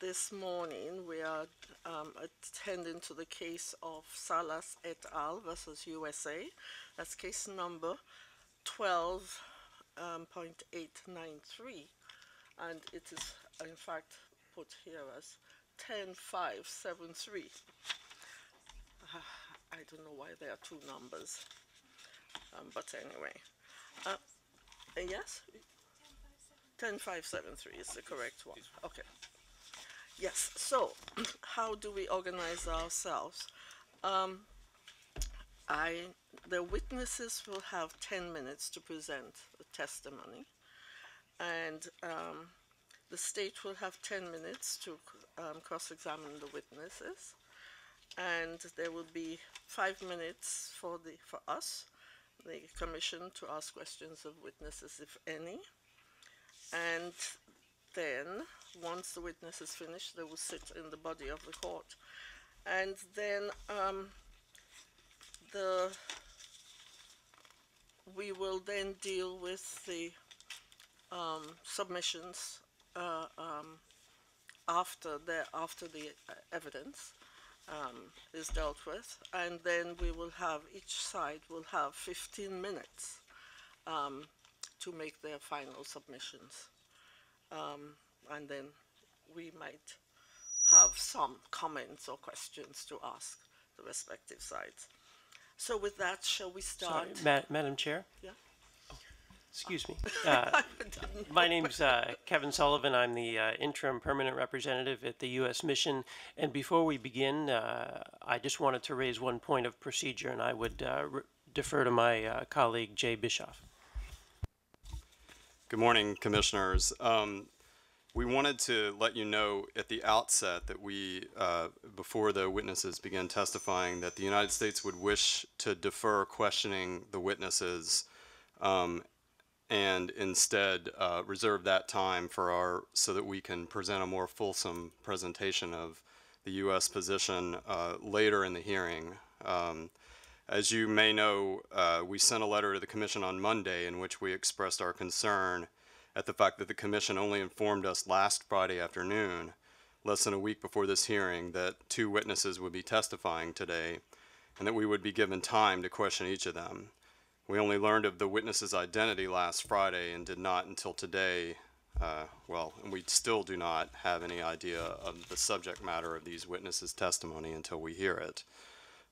this morning we are um, attending to the case of Salas et al. versus USA. That's case number 12.893 um, and it is in fact put here as 10573. Uh, I don't know why there are two numbers, um, but anyway. Uh, yes? 10573 is the correct one. Okay. Yes, so how do we organize ourselves? Um, I, the witnesses will have 10 minutes to present the testimony, and um, the state will have 10 minutes to um, cross-examine the witnesses, and there will be five minutes for, the, for us, the commission, to ask questions of witnesses, if any, and then once the witness is finished, they will sit in the body of the court. And then um, the we will then deal with the um, submissions uh, um, after the after the uh, evidence um, is dealt with, and then we will have each side will have 15 minutes um, to make their final submissions. Um, and then we might have some comments or questions to ask the respective sides. So with that, shall we start? Sorry, Ma Madam Chair? Yeah. Oh, excuse me. Uh, my name's uh, Kevin Sullivan. I'm the uh, interim permanent representative at the U.S. Mission. And before we begin, uh, I just wanted to raise one point of procedure, and I would uh, defer to my uh, colleague, Jay Bischoff. Good morning, commissioners. Um, we wanted to let you know at the outset that we, uh, before the witnesses began testifying, that the United States would wish to defer questioning the witnesses um, and instead uh, reserve that time for our, so that we can present a more fulsome presentation of the U.S. position uh, later in the hearing. Um, as you may know, uh, we sent a letter to the Commission on Monday in which we expressed our concern at the fact that the commission only informed us last Friday afternoon, less than a week before this hearing, that two witnesses would be testifying today and that we would be given time to question each of them. We only learned of the witness's identity last Friday and did not until today, uh, well, and we still do not have any idea of the subject matter of these witnesses' testimony until we hear it.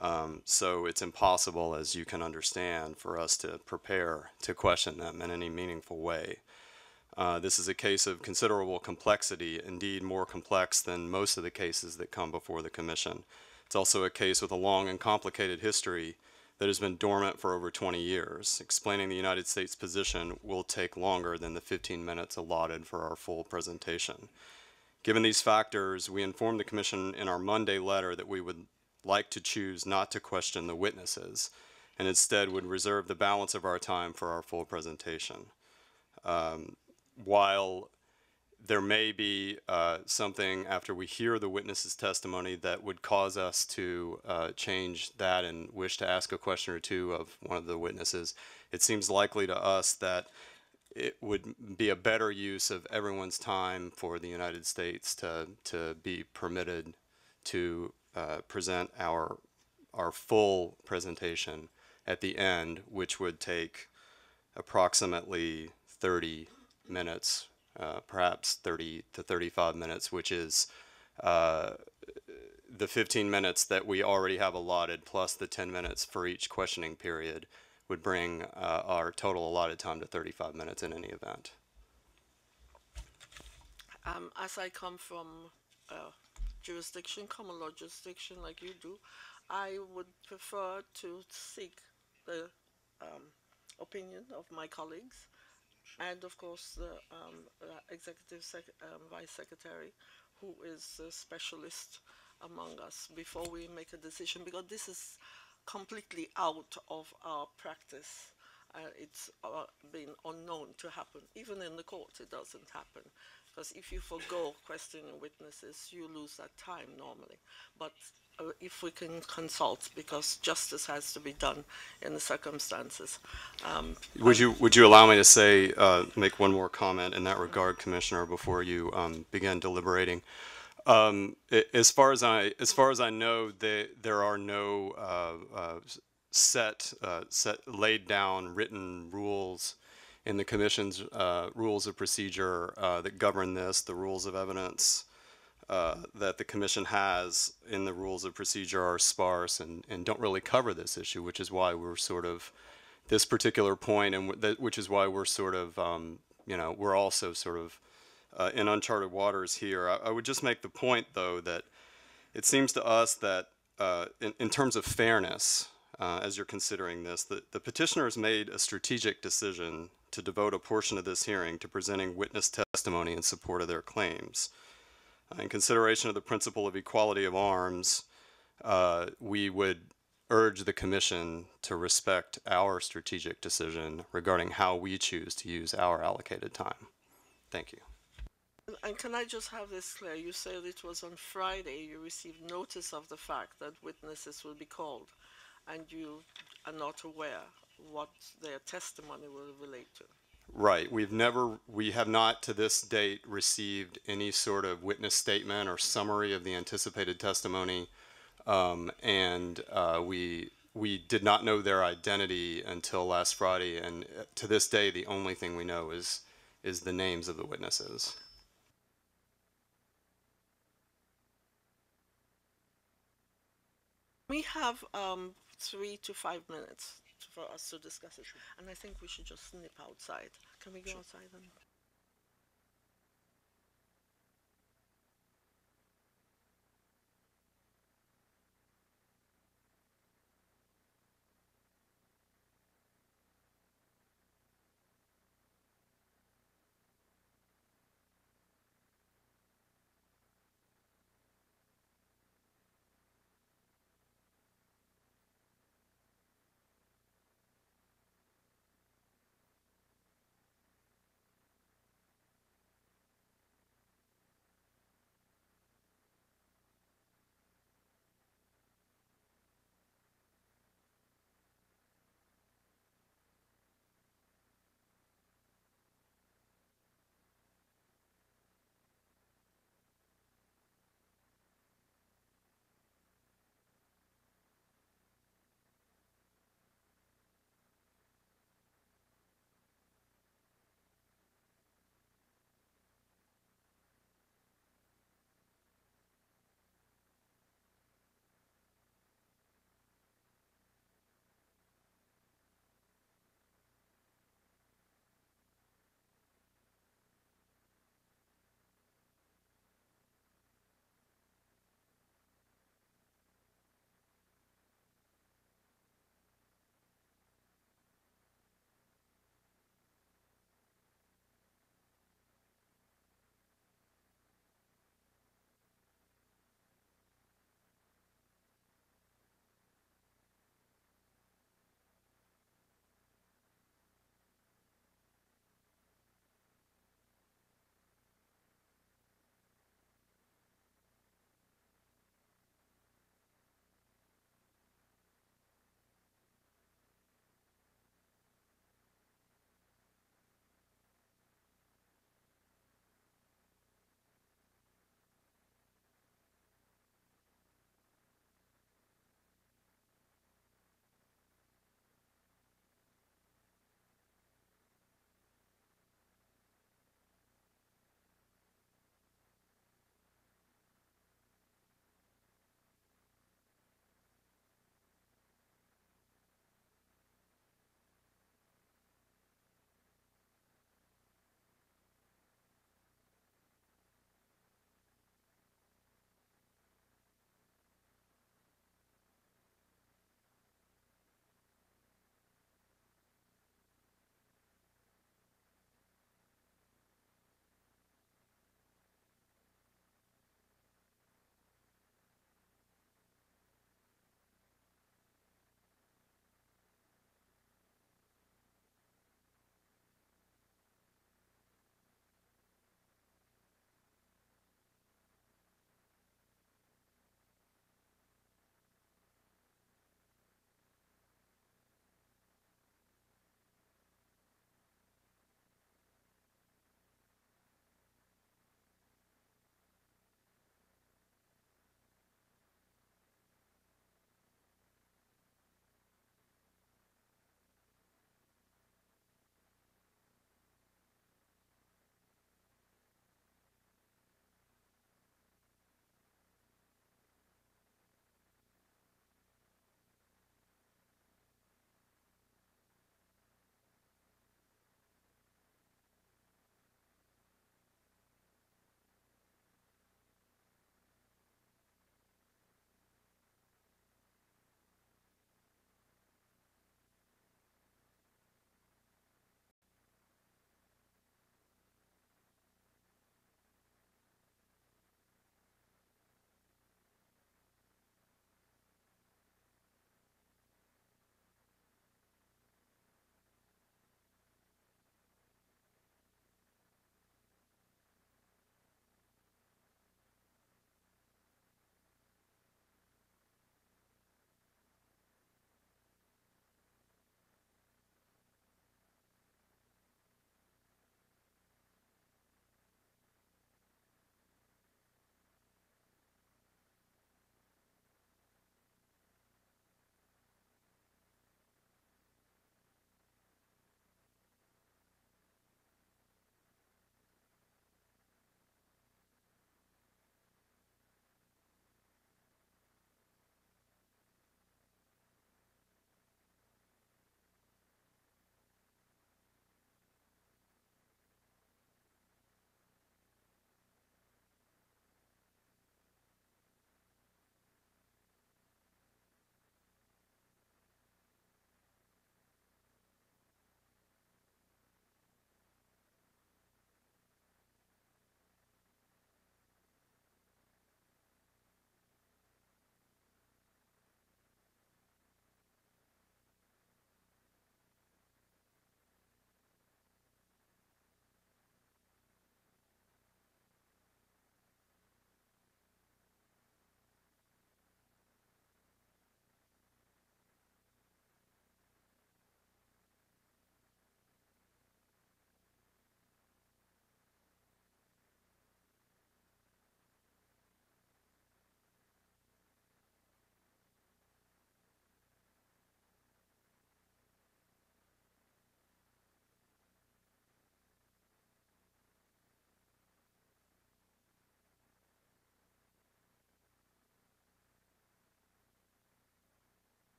Um, so it's impossible, as you can understand, for us to prepare to question them in any meaningful way. Uh, this is a case of considerable complexity, indeed more complex than most of the cases that come before the Commission. It's also a case with a long and complicated history that has been dormant for over 20 years. Explaining the United States position will take longer than the 15 minutes allotted for our full presentation. Given these factors, we informed the Commission in our Monday letter that we would like to choose not to question the witnesses and instead would reserve the balance of our time for our full presentation. Um, while there may be uh, something after we hear the witness's testimony that would cause us to uh, change that and wish to ask a question or two of one of the witnesses, it seems likely to us that it would be a better use of everyone's time for the United States to, to be permitted to uh, present our, our full presentation at the end, which would take approximately 30 minutes, uh, perhaps 30 to 35 minutes, which is uh, the 15 minutes that we already have allotted plus the 10 minutes for each questioning period would bring uh, our total allotted time to 35 minutes in any event. Um, as I come from uh, jurisdiction, common law jurisdiction like you do, I would prefer to seek the um, opinion of my colleagues and of course the um, uh, executive sec um, vice secretary, who is a specialist among us before we make a decision, because this is completely out of our practice. Uh, it's uh, been unknown to happen. Even in the court, it doesn't happen because if you forego questioning witnesses, you lose that time normally. But uh, if we can consult, because justice has to be done in the circumstances. Um, would you would you allow me to say uh, make one more comment in that regard, Commissioner, before you um, begin deliberating? Um, as far as I as far as I know, they, there are no uh, uh set uh, set laid down written rules in the commission's uh, rules of procedure uh, that govern this, the rules of evidence uh, that the commission has in the rules of procedure are sparse and, and don't really cover this issue, which is why we're sort of this particular point, and that, which is why we're sort of, um, you know, we're also sort of uh, in uncharted waters here. I, I, would just make the point, though, that it seems to us that uh, in, in terms of fairness, uh, as you're considering this, that the petitioner has made a strategic decision to devote a portion of this hearing to presenting witness testimony in support of their claims. Uh, in consideration of the principle of equality of arms, uh, we would urge the Commission to respect our strategic decision regarding how we choose to use our allocated time. Thank you. And can I just have this clear? You said it was on Friday you received notice of the fact that witnesses will be called and you are not aware what their testimony will relate to. Right. We've never, we have not to this date received any sort of witness statement or summary of the anticipated testimony. Um, and uh, we, we did not know their identity until last Friday. And uh, to this day, the only thing we know is, is the names of the witnesses. We have um, three to five minutes for us to discuss it. Sure. And I think we should just nip outside. Can we go sure. outside then?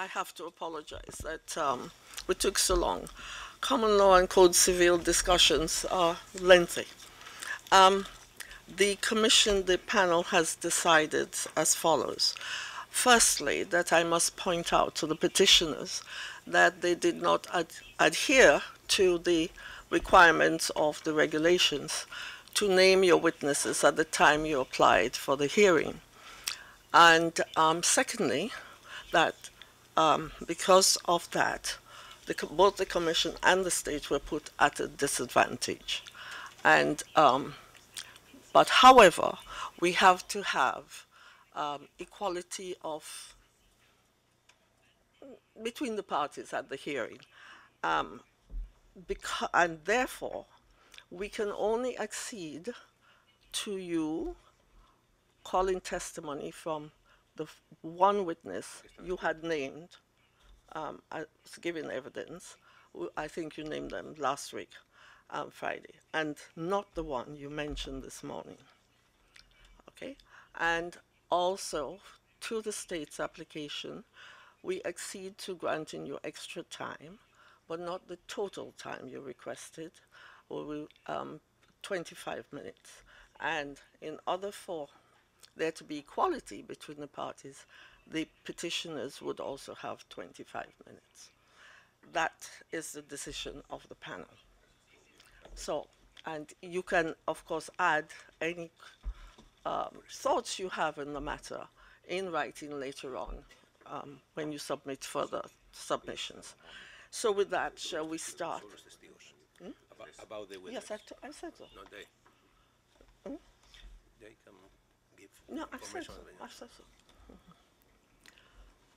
I have to apologize that um, we took so long. Common law and code civil discussions are lengthy. Um, the commission, the panel has decided as follows. Firstly, that I must point out to the petitioners that they did not ad adhere to the requirements of the regulations to name your witnesses at the time you applied for the hearing. And um, secondly, that um, because of that, the, both the Commission and the state were put at a disadvantage. And, um, but however, we have to have um, equality of between the parties at the hearing. Um, and therefore, we can only accede to you calling testimony from the one witness you had named um, as giving evidence, I think you named them last week, um, Friday, and not the one you mentioned this morning. Okay, and also to the state's application, we accede to granting you extra time, but not the total time you requested, or we, um, 25 minutes. And in other four there to be equality between the parties, the petitioners would also have 25 minutes. That is the decision of the panel. So, and you can, of course, add any um, thoughts you have in the matter in writing later on um, when you submit further submissions. So with that, shall we start? Hmm? About, about yes, I, I said so. No, they. Hmm? They come No,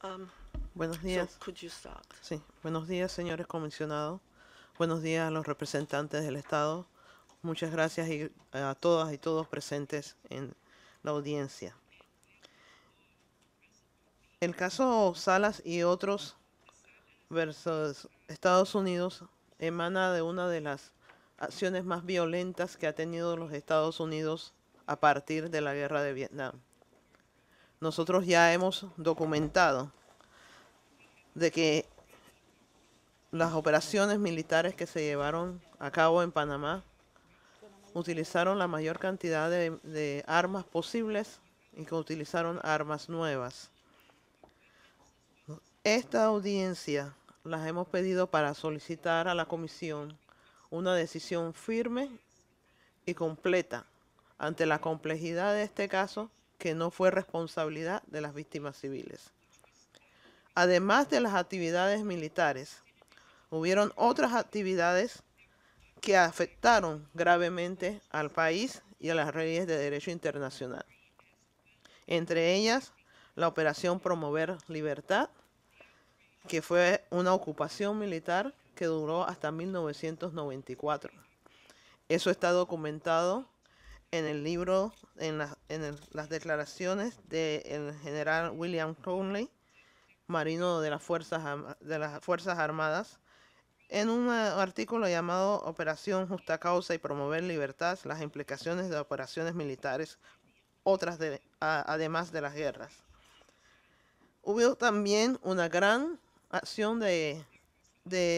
um, Buenos días. Sí, buenos días, señores comisionados. Buenos días a los representantes del Estado. Muchas gracias a todas y todos presentes en la audiencia. El caso Salas y otros versus Estados Unidos emana de una de las acciones más violentas que ha tenido los Estados Unidos a partir de la guerra de Vietnam. Nosotros ya hemos documentado de que las operaciones militares que se llevaron a cabo en Panamá utilizaron la mayor cantidad de, armas posibles y que utilizaron armas nuevas. Esta audiencia las hemos pedido para solicitar a la Comisión una decisión firme y completa ante la complejidad de este caso que no fue responsabilidad de las víctimas civiles. Además de las actividades militares, hubieron otras actividades que afectaron gravemente al país y a las leyes de derecho internacional. Entre ellas, la operación Promover Libertad, que fue una ocupación militar que duró hasta 1994. Eso está documentado en el libro, en, en las declaraciones del general William Conley, marino de las, fuerzas, de las Fuerzas Armadas, en un artículo llamado Operación Justa Causa y Promover Libertad, las implicaciones de operaciones militares, otras de, además de las guerras. Hubo también una gran acción de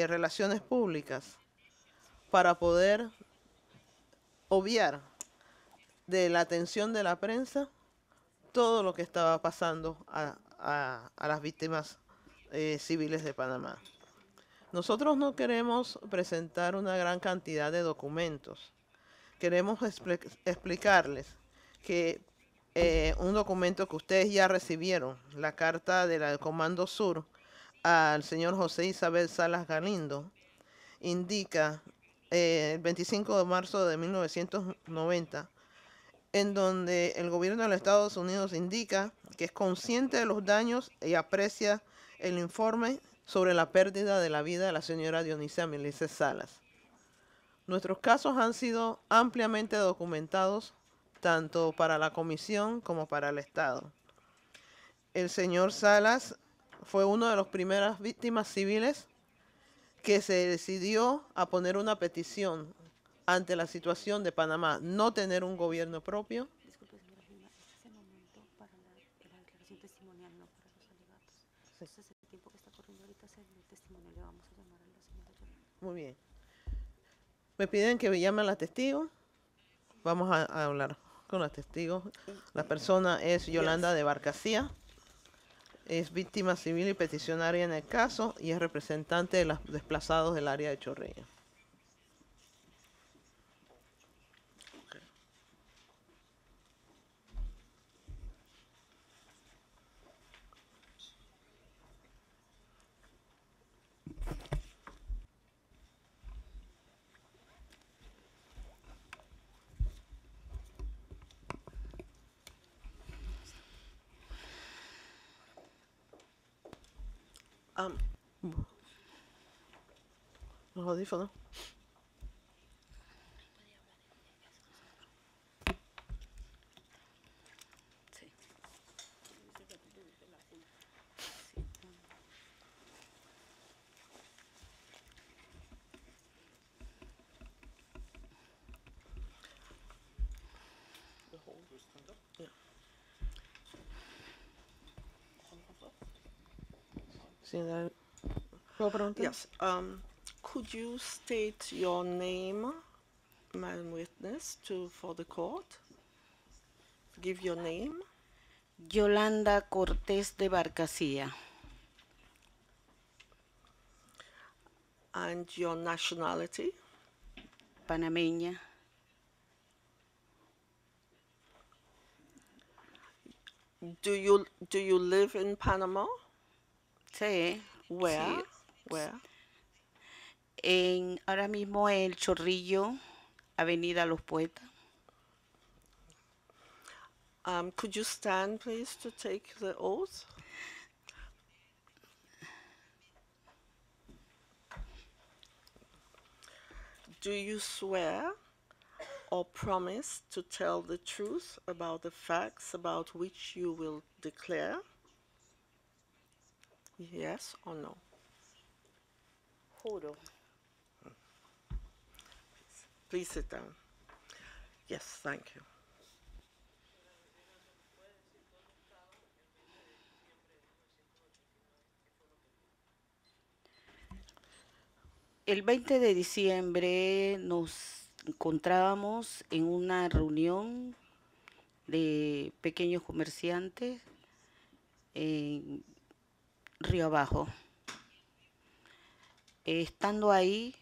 relaciones públicas para poder obviar de la atención de la prensa todo lo que estaba pasando a, las víctimas eh, civiles de Panamá. Nosotros no queremos presentar una gran cantidad de documentos. Queremos explicarles que eh, un documento que ustedes ya recibieron, la carta del Comando Sur al señor José Isabel Salas Galindo, indica eh, el 25 de marzo de 1990 en donde el gobierno de los Estados Unidos indica que es consciente de los daños y aprecia el informe sobre la pérdida de la vida de la señora Dionisia Melissa Salas. Nuestros casos han sido ampliamente documentados tanto para la comisión como para el Estado. El señor Salas fue una de las primeras víctimas civiles que se decidió a poner una petición ante la situación de Panamá, no tener un gobierno propio. Disculpe, señora es este el momento para la, declaración testimonial, no para los alegatos. Entonces, el tiempo que está corriendo ahorita es el testimonio, le vamos a llamar a la señora Muy bien. Me piden que me llame a la testigo. Vamos a, hablar con la testigo. La persona es Yolanda de Barcacía. es víctima civil y peticionaria en el caso y es representante de los desplazados del área de Chorrillo. Um, ah, não rodei falou. that? Yes. Um, could you state your name, Madam Witness, to for the court? Give your name. Yolanda Cortés de Barcasilla. And your nationality? Panameña. Do you do you live in Panama? usted where, where, en, ahora mismo El Chorrillo, Avenida Los Poetas. Um, could you stand, please, to take the oath? Do you swear or promise to tell the truth about the facts about which you will declare? Yes o no? Juro. Please sit down. Yes, thank you. El 20 de diciembre nos encontrábamos en una reunión de pequeños comerciantes en río abajo. Eh, estando ahí,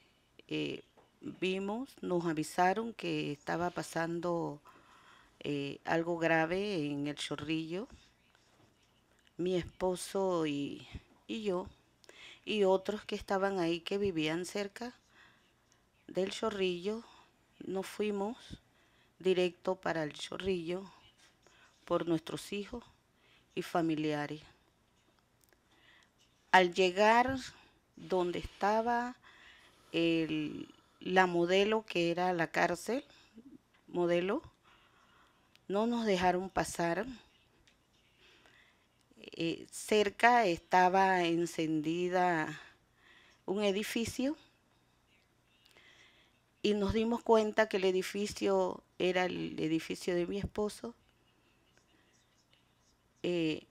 eh, vimos, nos avisaron que estaba pasando eh, algo grave en el chorrillo. Mi esposo y yo, y otros que estaban ahí que vivían cerca del chorrillo, nos fuimos directo para el chorrillo por nuestros hijos y familiares al llegar donde estaba la modelo que era la cárcel, modelo, no nos dejaron pasar. Eh, cerca estaba encendida un edificio y nos dimos cuenta que el edificio era el edificio de mi esposo. Eh,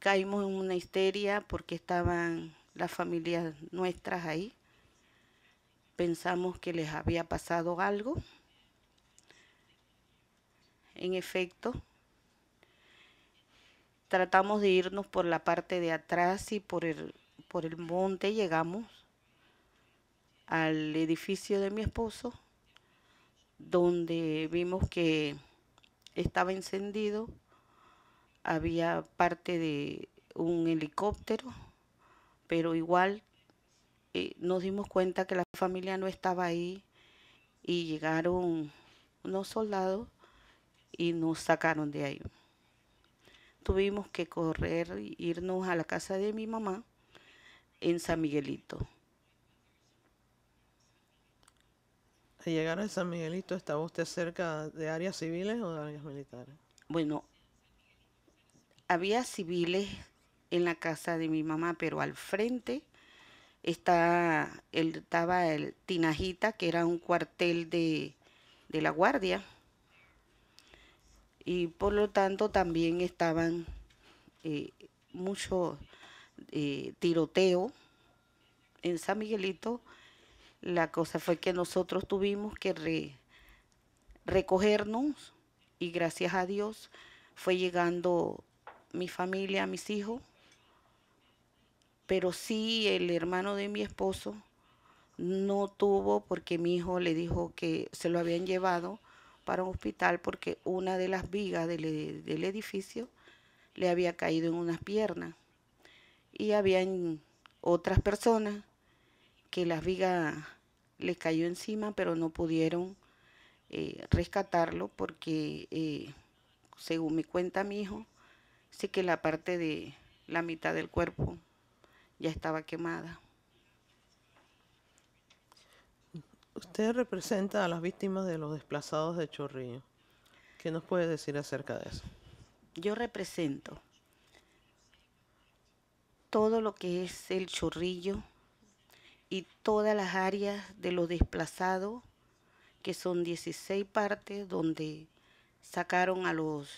caímos en una histeria porque estaban las familias nuestras ahí. Pensamos que les había pasado algo. En efecto, tratamos de irnos por la parte de atrás y por el, por el monte llegamos al edificio de mi esposo, donde vimos que estaba encendido había parte de un helicóptero, pero igual eh, nos dimos cuenta que la familia no estaba ahí y llegaron unos soldados y nos sacaron de ahí. Tuvimos que correr, irnos a la casa de mi mamá en San Miguelito. Al llegar a San Miguelito, ¿estaba usted cerca de áreas civiles o de áreas militares? Bueno, había civiles en la casa de mi mamá, pero al frente está, estaba el Tinajita, que era un cuartel de, de la guardia. Y por lo tanto también estaban eh, mucho eh, tiroteo en San Miguelito. La cosa fue que nosotros tuvimos que recogernos y gracias a Dios fue llegando mi familia, mis hijos, pero sí el hermano de mi esposo no tuvo porque mi hijo le dijo que se lo habían llevado para un hospital porque una de las vigas del, edificio le había caído en unas piernas y habían otras personas que las vigas le cayó encima pero no pudieron eh, rescatarlo porque eh, según mi cuenta mi hijo Sí que la parte de la mitad del cuerpo ya estaba quemada. Usted representa a las víctimas de los desplazados de Chorrillo. ¿Qué nos puede decir acerca de eso? Yo represento todo lo que es el chorrillo y todas las áreas de los desplazados, que son 16 partes donde sacaron a los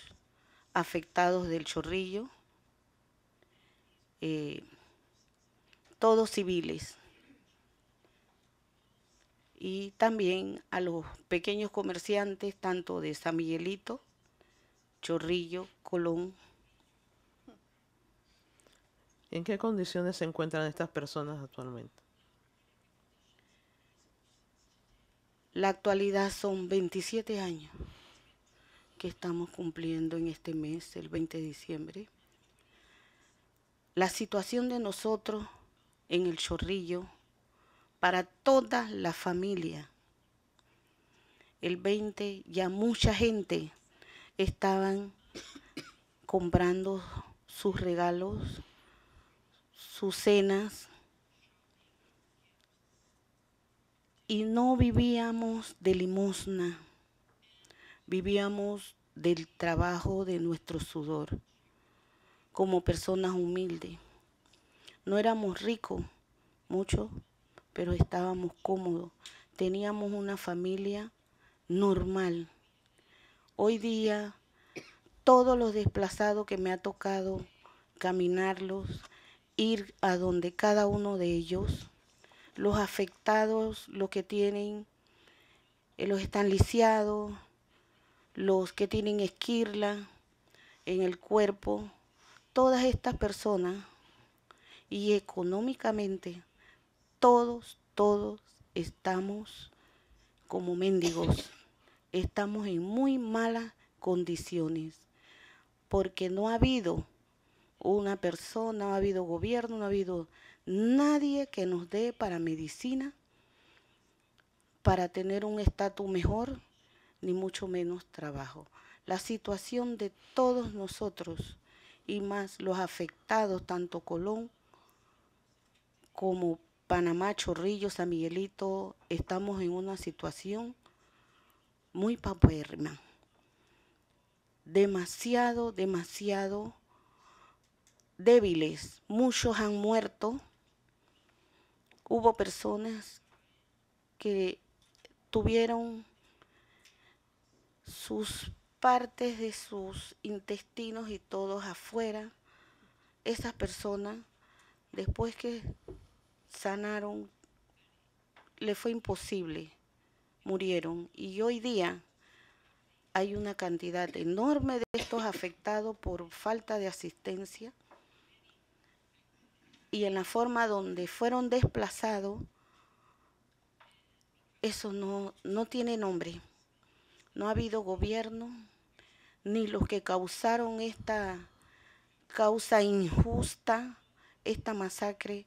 afectados del chorrillo, eh, todos civiles, y también a los pequeños comerciantes, tanto de San Miguelito, Chorrillo, Colón. ¿En qué condiciones se encuentran estas personas actualmente? La actualidad son 27 años que estamos cumpliendo en este mes, el 20 de diciembre. La situación de nosotros en el chorrillo para toda la familia. El 20 ya mucha gente estaban comprando sus regalos, sus cenas, y no vivíamos de limosna Vivíamos del trabajo de nuestro sudor, como personas humildes. No éramos ricos, muchos, pero estábamos cómodos. Teníamos una familia normal. Hoy día, todos los desplazados que me ha tocado caminarlos, ir a donde cada uno de ellos, los afectados, los que tienen, eh, los están lisiados, los que tienen esquirla en el cuerpo, todas estas personas y económicamente, todos, todos estamos como mendigos, estamos en muy malas condiciones, porque no ha habido una persona, no ha habido gobierno, no ha habido nadie que nos dé para medicina, para tener un estatus mejor ni mucho menos trabajo. La situación de todos nosotros y más los afectados, tanto Colón como Panamá, Chorrillo, San Miguelito, estamos en una situación muy paupérrima. Demasiado, demasiado débiles. Muchos han muerto. Hubo personas que tuvieron sus partes de sus intestinos y todos afuera, esas personas, después que sanaron, le fue imposible, murieron. Y hoy día hay una cantidad enorme de estos afectados por falta de asistencia y en la forma donde fueron desplazados, eso no, no tiene nombre no ha habido gobierno, ni los que causaron esta causa injusta, esta masacre,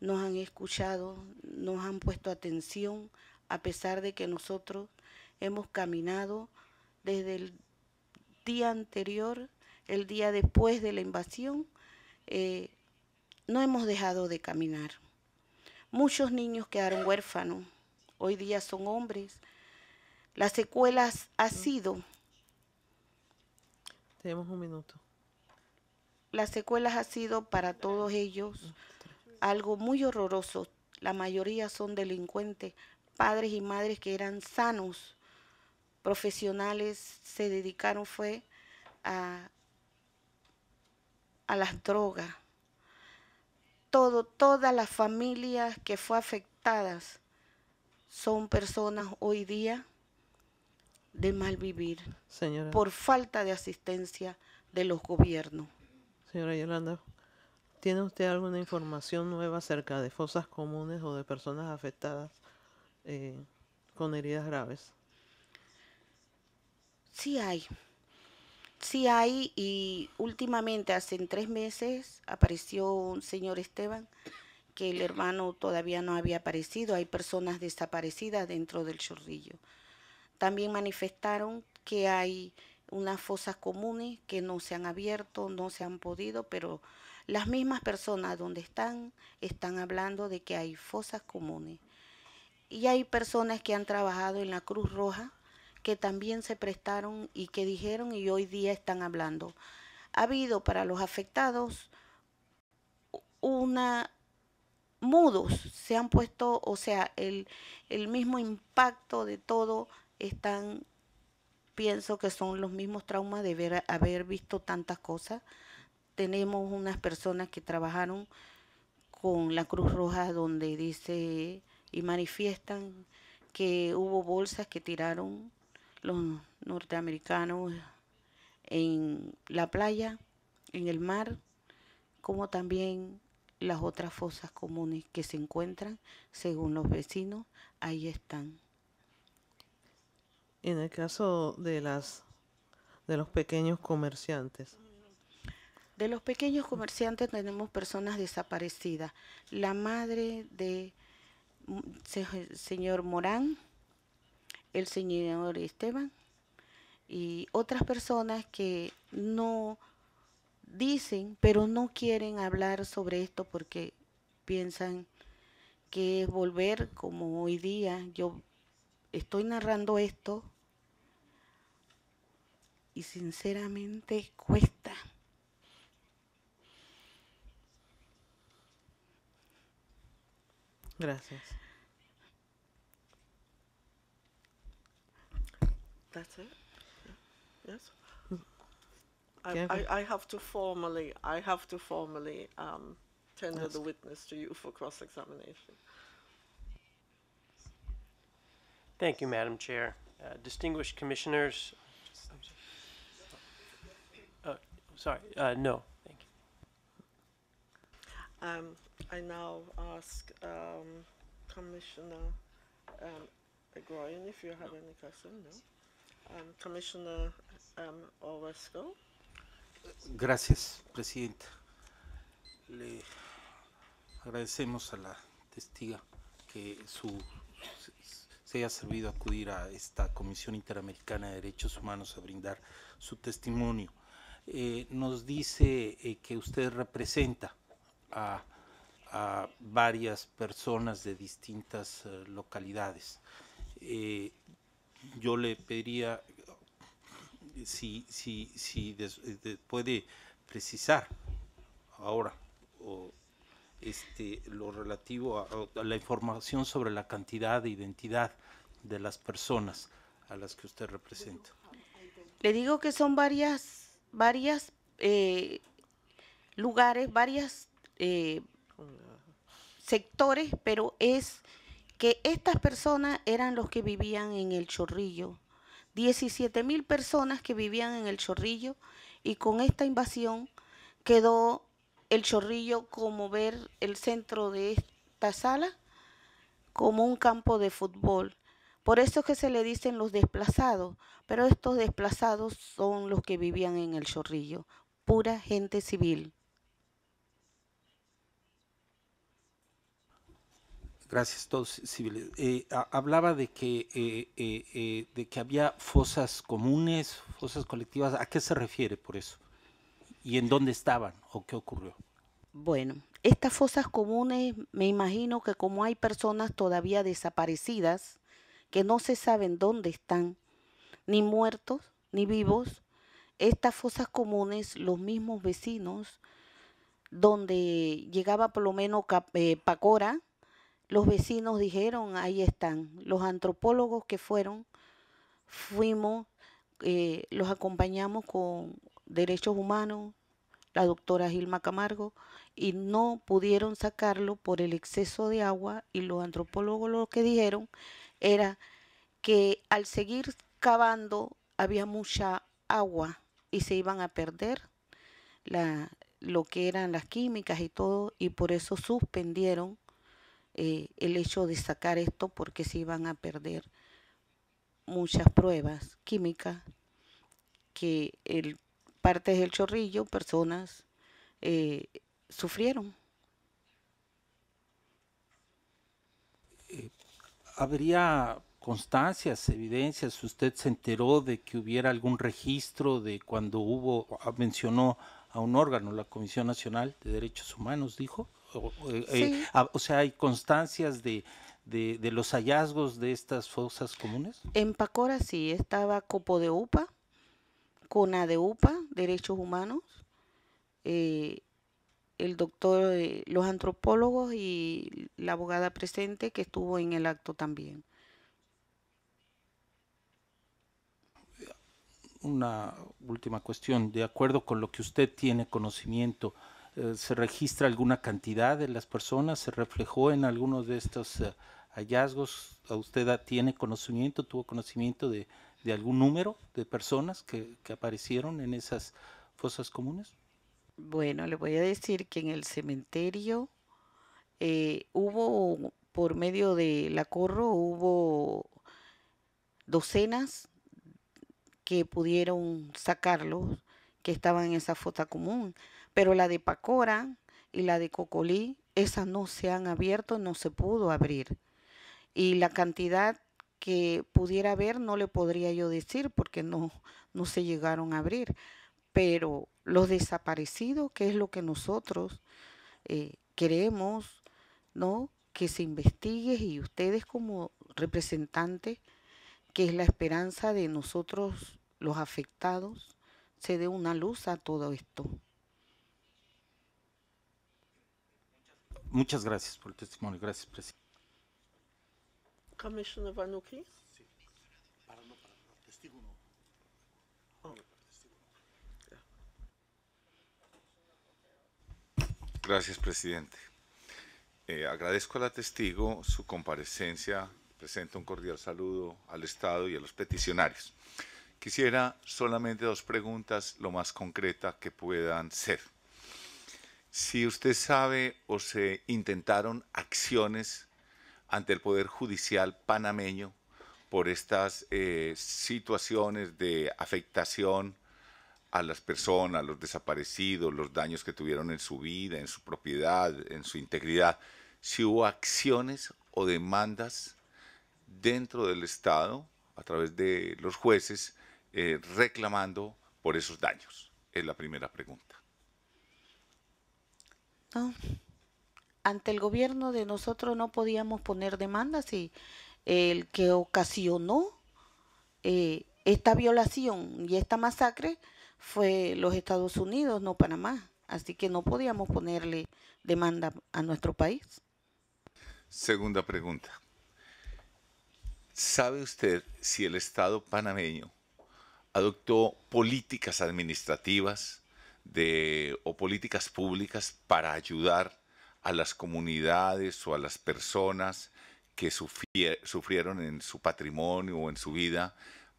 nos han escuchado, nos han puesto atención, a pesar de que nosotros hemos caminado desde el día anterior, el día después de la invasión, eh, no hemos dejado de caminar. Muchos niños quedaron huérfanos, hoy día son hombres, las secuelas ha sido... Tenemos un minuto. Las secuelas ha sido para todos ellos algo muy horroroso. La mayoría son delincuentes, padres y madres que eran sanos, profesionales, se dedicaron fue a, las drogas. Todo, todas las familias que fue afectadas son personas hoy día de mal vivir por falta de asistencia de los gobiernos. Señora Yolanda, ¿tiene usted alguna información nueva acerca de fosas comunes o de personas afectadas eh, con heridas graves? Sí hay. Sí hay y últimamente, hace tres meses, apareció un señor Esteban que el hermano todavía no había aparecido. Hay personas desaparecidas dentro del chorrillo. También manifestaron que hay unas fosas comunes que no se han abierto, no se han podido, pero las mismas personas donde están están hablando de que hay fosas comunes. Y hay personas que han trabajado en la Cruz Roja que también se prestaron y que dijeron y hoy día están hablando. Ha habido para los afectados una mudos, se han puesto, o sea, el, el mismo impacto de todo están, pienso que son los mismos traumas de haber visto tantas cosas. Tenemos unas personas que trabajaron con la Cruz Roja donde dice y manifiestan que hubo bolsas que tiraron los norteamericanos en la playa, en el mar, como también las otras fosas comunes que se encuentran, según los vecinos, ahí están. En el caso de las de los pequeños comerciantes. De los pequeños comerciantes tenemos personas desaparecidas. La madre de mm, señor Morán, el señor Esteban y otras personas que no dicen, pero no quieren hablar sobre esto porque piensan que es volver como hoy día. Yo estoy narrando esto y sinceramente cuesta. Gracias. That's it. Yes. Mm. I, I, I, have to formally, I have to formally um, tender the witness to you for cross-examination. Thank you, Madam Chair. Uh, distinguished commissioners, Sorry, uh, no, thank you. Um, I now ask um, Commissioner um, if you have any questions. No? Um, Commissioner um, Orozco. Gracias, Presidenta. Le agradecemos a la testiga que su, se haya servido acudir a esta Comisión Interamericana de Derechos Humanos a brindar su testimonio. Eh, nos dice eh, que usted representa a, varias personas de distintas eh, localidades. yo le pediría si, si, si puede precisar ahora o este, lo relativo a, a la información sobre la cantidad de identidad de las personas a las que usted representa. Le digo que son varias varias eh, lugares, varias eh, sectores, pero es que estas personas eran los que vivían en el chorrillo. 17 mil personas que vivían en el chorrillo y con esta invasión quedó el chorrillo como ver el centro de esta sala como un campo de fútbol. Por eso es que se le dicen los desplazados, pero estos desplazados son los que vivían en el chorrillo, pura gente civil. Gracias, todos civiles. Eh, hablaba de que, eh, eh, de que había fosas comunes, fosas colectivas. ¿A qué se refiere por eso? ¿Y en dónde estaban o qué ocurrió? Bueno, estas fosas comunes, me imagino que como hay personas todavía desaparecidas, que no se saben dónde están, ni muertos ni vivos, estas fosas comunes, los mismos vecinos, donde llegaba por lo menos eh, Pacora, los vecinos dijeron, ahí están. Los antropólogos que fueron, fuimos, eh, los acompañamos con derechos humanos, la doctora Gilma Camargo, y no pudieron sacarlo por el exceso de agua y los antropólogos lo que dijeron era que al seguir cavando había mucha agua y se iban a perder lo que eran las químicas y todo, y por eso suspendieron eh, el hecho de sacar esto porque se iban a perder muchas pruebas químicas que partes del chorrillo, personas eh, sufrieron. habría constancias, evidencias, usted se enteró de que hubiera algún registro de cuando hubo, ah, mencionó a un órgano, la Comisión Nacional de Derechos Humanos, dijo. O, eh, eh, sí. Ah, o sea, hay constancias de, los hallazgos de estas fosas comunes. En Pacora sí, estaba Copo de UPA, CONA de UPA, Derechos Humanos, eh, el doctor, eh, los antropólogos y la abogada presente que estuvo en el acto también. Una última cuestión. De acuerdo con lo que usted tiene conocimiento, eh, ¿se registra alguna cantidad de las personas? ¿Se reflejó en algunos de estos eh, hallazgos? ¿Usted tiene conocimiento, tuvo conocimiento de, de algún número de personas que aparecieron en esas fosas comunes? Bueno, le voy a decir que en el cementerio eh, hubo, por medio de la corro, hubo docenas que pudieron sacarlos, que estaban en esa foto común. Pero la de Pacora y la de Cocolí, esas no se han abierto, no se pudo abrir. Y la cantidad que pudiera haber no le podría yo decir porque no se llegaron a abrir. Pero los desaparecidos, que es lo que nosotros eh, queremos, ¿no? Que se investigue y ustedes como representantes, que es la esperanza de nosotros los afectados, se dé una luz a todo esto. Muchas gracias por el testimonio. Gracias, presidente. Gracias, presidente. Eh, agradezco a la testigo su comparecencia. Presento un cordial saludo al Estado y a los peticionarios. Quisiera solamente dos preguntas, lo más concreta que puedan ser. Si usted sabe o se intentaron acciones ante el Poder Judicial panameño por estas eh, situaciones de afectación a las personas, los desaparecidos, los daños que tuvieron en su vida, en su propiedad, en su integridad, si hubo acciones o demandas dentro del Estado, a través de los jueces, eh, reclamando por esos daños? Es la primera pregunta. Ante el gobierno de nosotros no podíamos poner demandas y el que ocasionó eh, esta violación y esta masacre fue los Estados Unidos, no Panamá. Así que no podíamos ponerle demanda a nuestro país. Segunda pregunta. ¿Sabe usted si el Estado panameño adoptó políticas administrativas o políticas públicas para ayudar a las comunidades o a las personas que sufrieron en su patrimonio o en su vida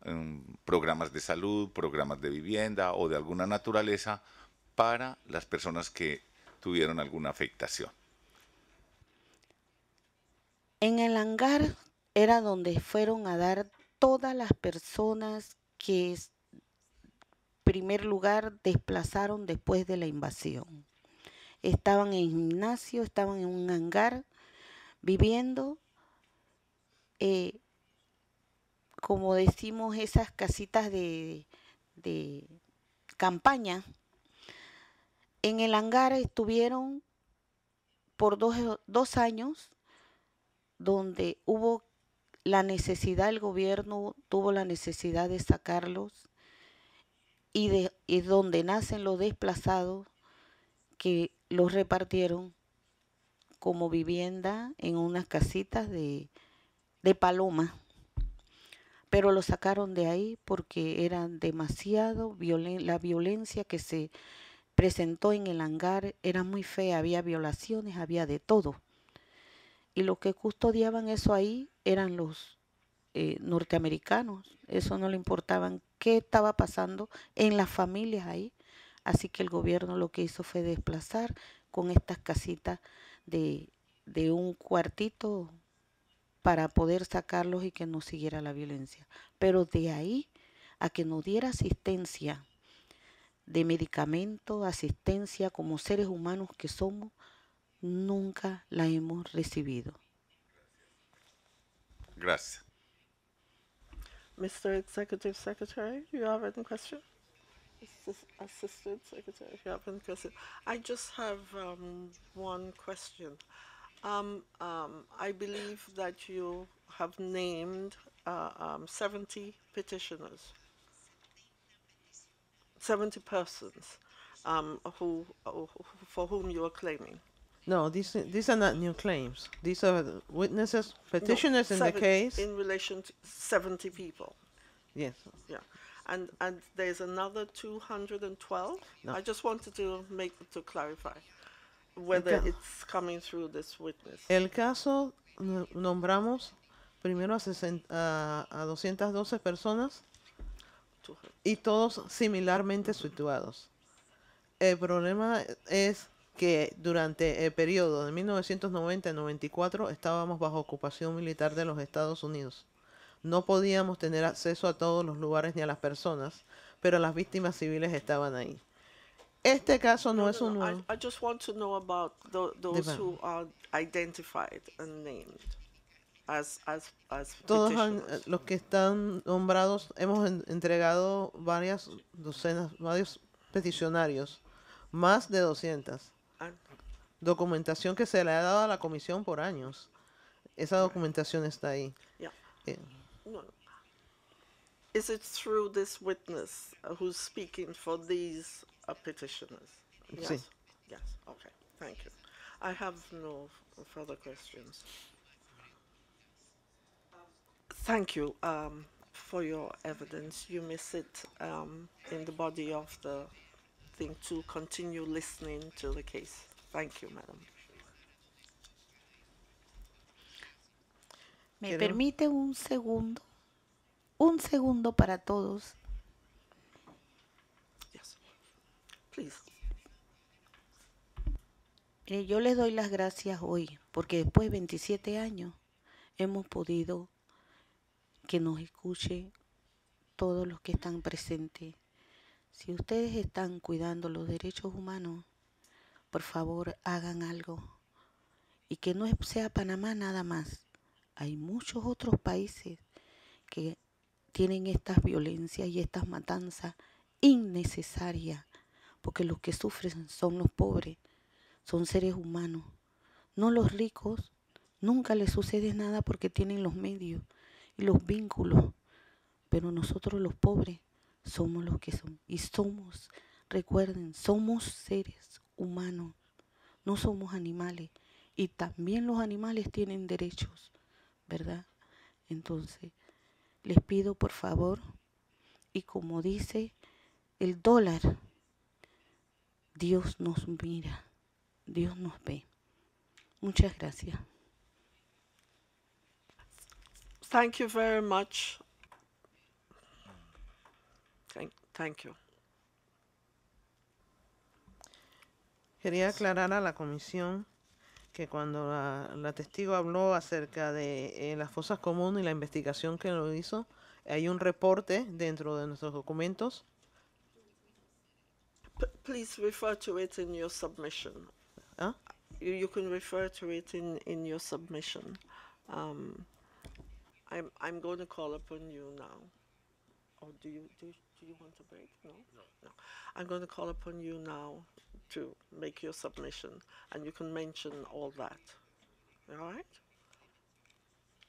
Em, programas de salud, programas de vivienda o de alguna naturaleza para las personas que tuvieron alguna afectación. En el hangar era donde fueron a dar todas las personas que en primer lugar desplazaron después de la invasión. Estaban en gimnasio, estaban en un hangar viviendo. Eh, como decimos, esas casitas de, de campaña. En el hangar estuvieron por dos, años donde hubo la necesidad, el gobierno tuvo la necesidad de sacarlos y, de, donde nacen los desplazados que los repartieron como vivienda en unas casitas de, de paloma pero lo sacaron de ahí porque era demasiado la violencia que se presentó en el hangar era muy fea, había violaciones, había de todo. Y los que custodiaban eso ahí eran los eh, norteamericanos, eso no le importaban qué estaba pasando en las familias ahí. Así que el gobierno lo que hizo fue desplazar con estas casitas de, de un cuartito para poder sacarlos y que no siguiera la violencia. Pero de ahí a que nos diera asistencia de medicamento, asistencia como seres humanos que somos, nunca la hemos recibido. Gracias. Mr. Executive Secretary, you have a question? Assistant Secretary, you have any question? I just have um, one question. Um, um, I believe that you have named uh, um, 70 petitioners, 70 persons um, who, for whom you are claiming. No, these these are not new claims. These are witnesses, petitioners no, in the case. In relation to 70 people. Yes. Yeah. And and there's another 212. No. I just wanted to make to clarify. El caso nombramos primero a, 212 personas y todos similarmente situados. El problema es que durante el periodo de 1990 94 estábamos bajo ocupación militar de los Estados Unidos. No podíamos tener acceso a todos los lugares ni a las personas, pero las víctimas civiles estaban ahí. Este caso no, es un nuevo. I, I, just want to know about the, those Depende. who are Todos eh, los que están nombrados hemos entregado varias docenas, varios peticionarios, más de 200. Ah. documentación que se le ha dado a la comisión por años. Esa documentación está ahí. Eh. Is it through this witness who's speaking for these petitioners? Yes. Si. Yes, okay, thank you. I have no further questions. Thank you um, for your evidence. You miss it um, in the body of the thing to continue listening to the case. Thank you, madam. ¿Me permite un segundo? Un segundo para todos Yo les doy las gracias hoy, porque después de 27 años hemos podido que nos escuche todos los que están presentes. Si ustedes están cuidando los derechos humanos, por favor hagan algo. Y que no sea Panamá nada más. Hay muchos otros países que tienen estas violencias y estas matanzas innecesarias porque los que sufren son los pobres, son seres humanos. No los ricos, nunca les sucede nada porque tienen los medios y los vínculos, pero nosotros los pobres somos los que somos y somos, recuerden, somos seres humanos, no somos animales y también los animales tienen derechos, ¿verdad? Entonces, les pido por favor, y como dice el dólar, Dios nos mira, Dios nos ve. Muchas gracias. Thank you very much. Thank, Quería aclarar a la comisión que cuando la, testigo habló acerca de eh, las fosas comunes y la investigación que lo hizo, hay un reporte dentro de nuestros documentos P please refer to it in your submission. Huh? You, you can refer to it in, in your submission. Um, I'm, I'm going to call upon you now. Or oh, do you, do, do you want to break? No? No. no. I'm going to call upon you now to make your submission, and you can mention all that. All right?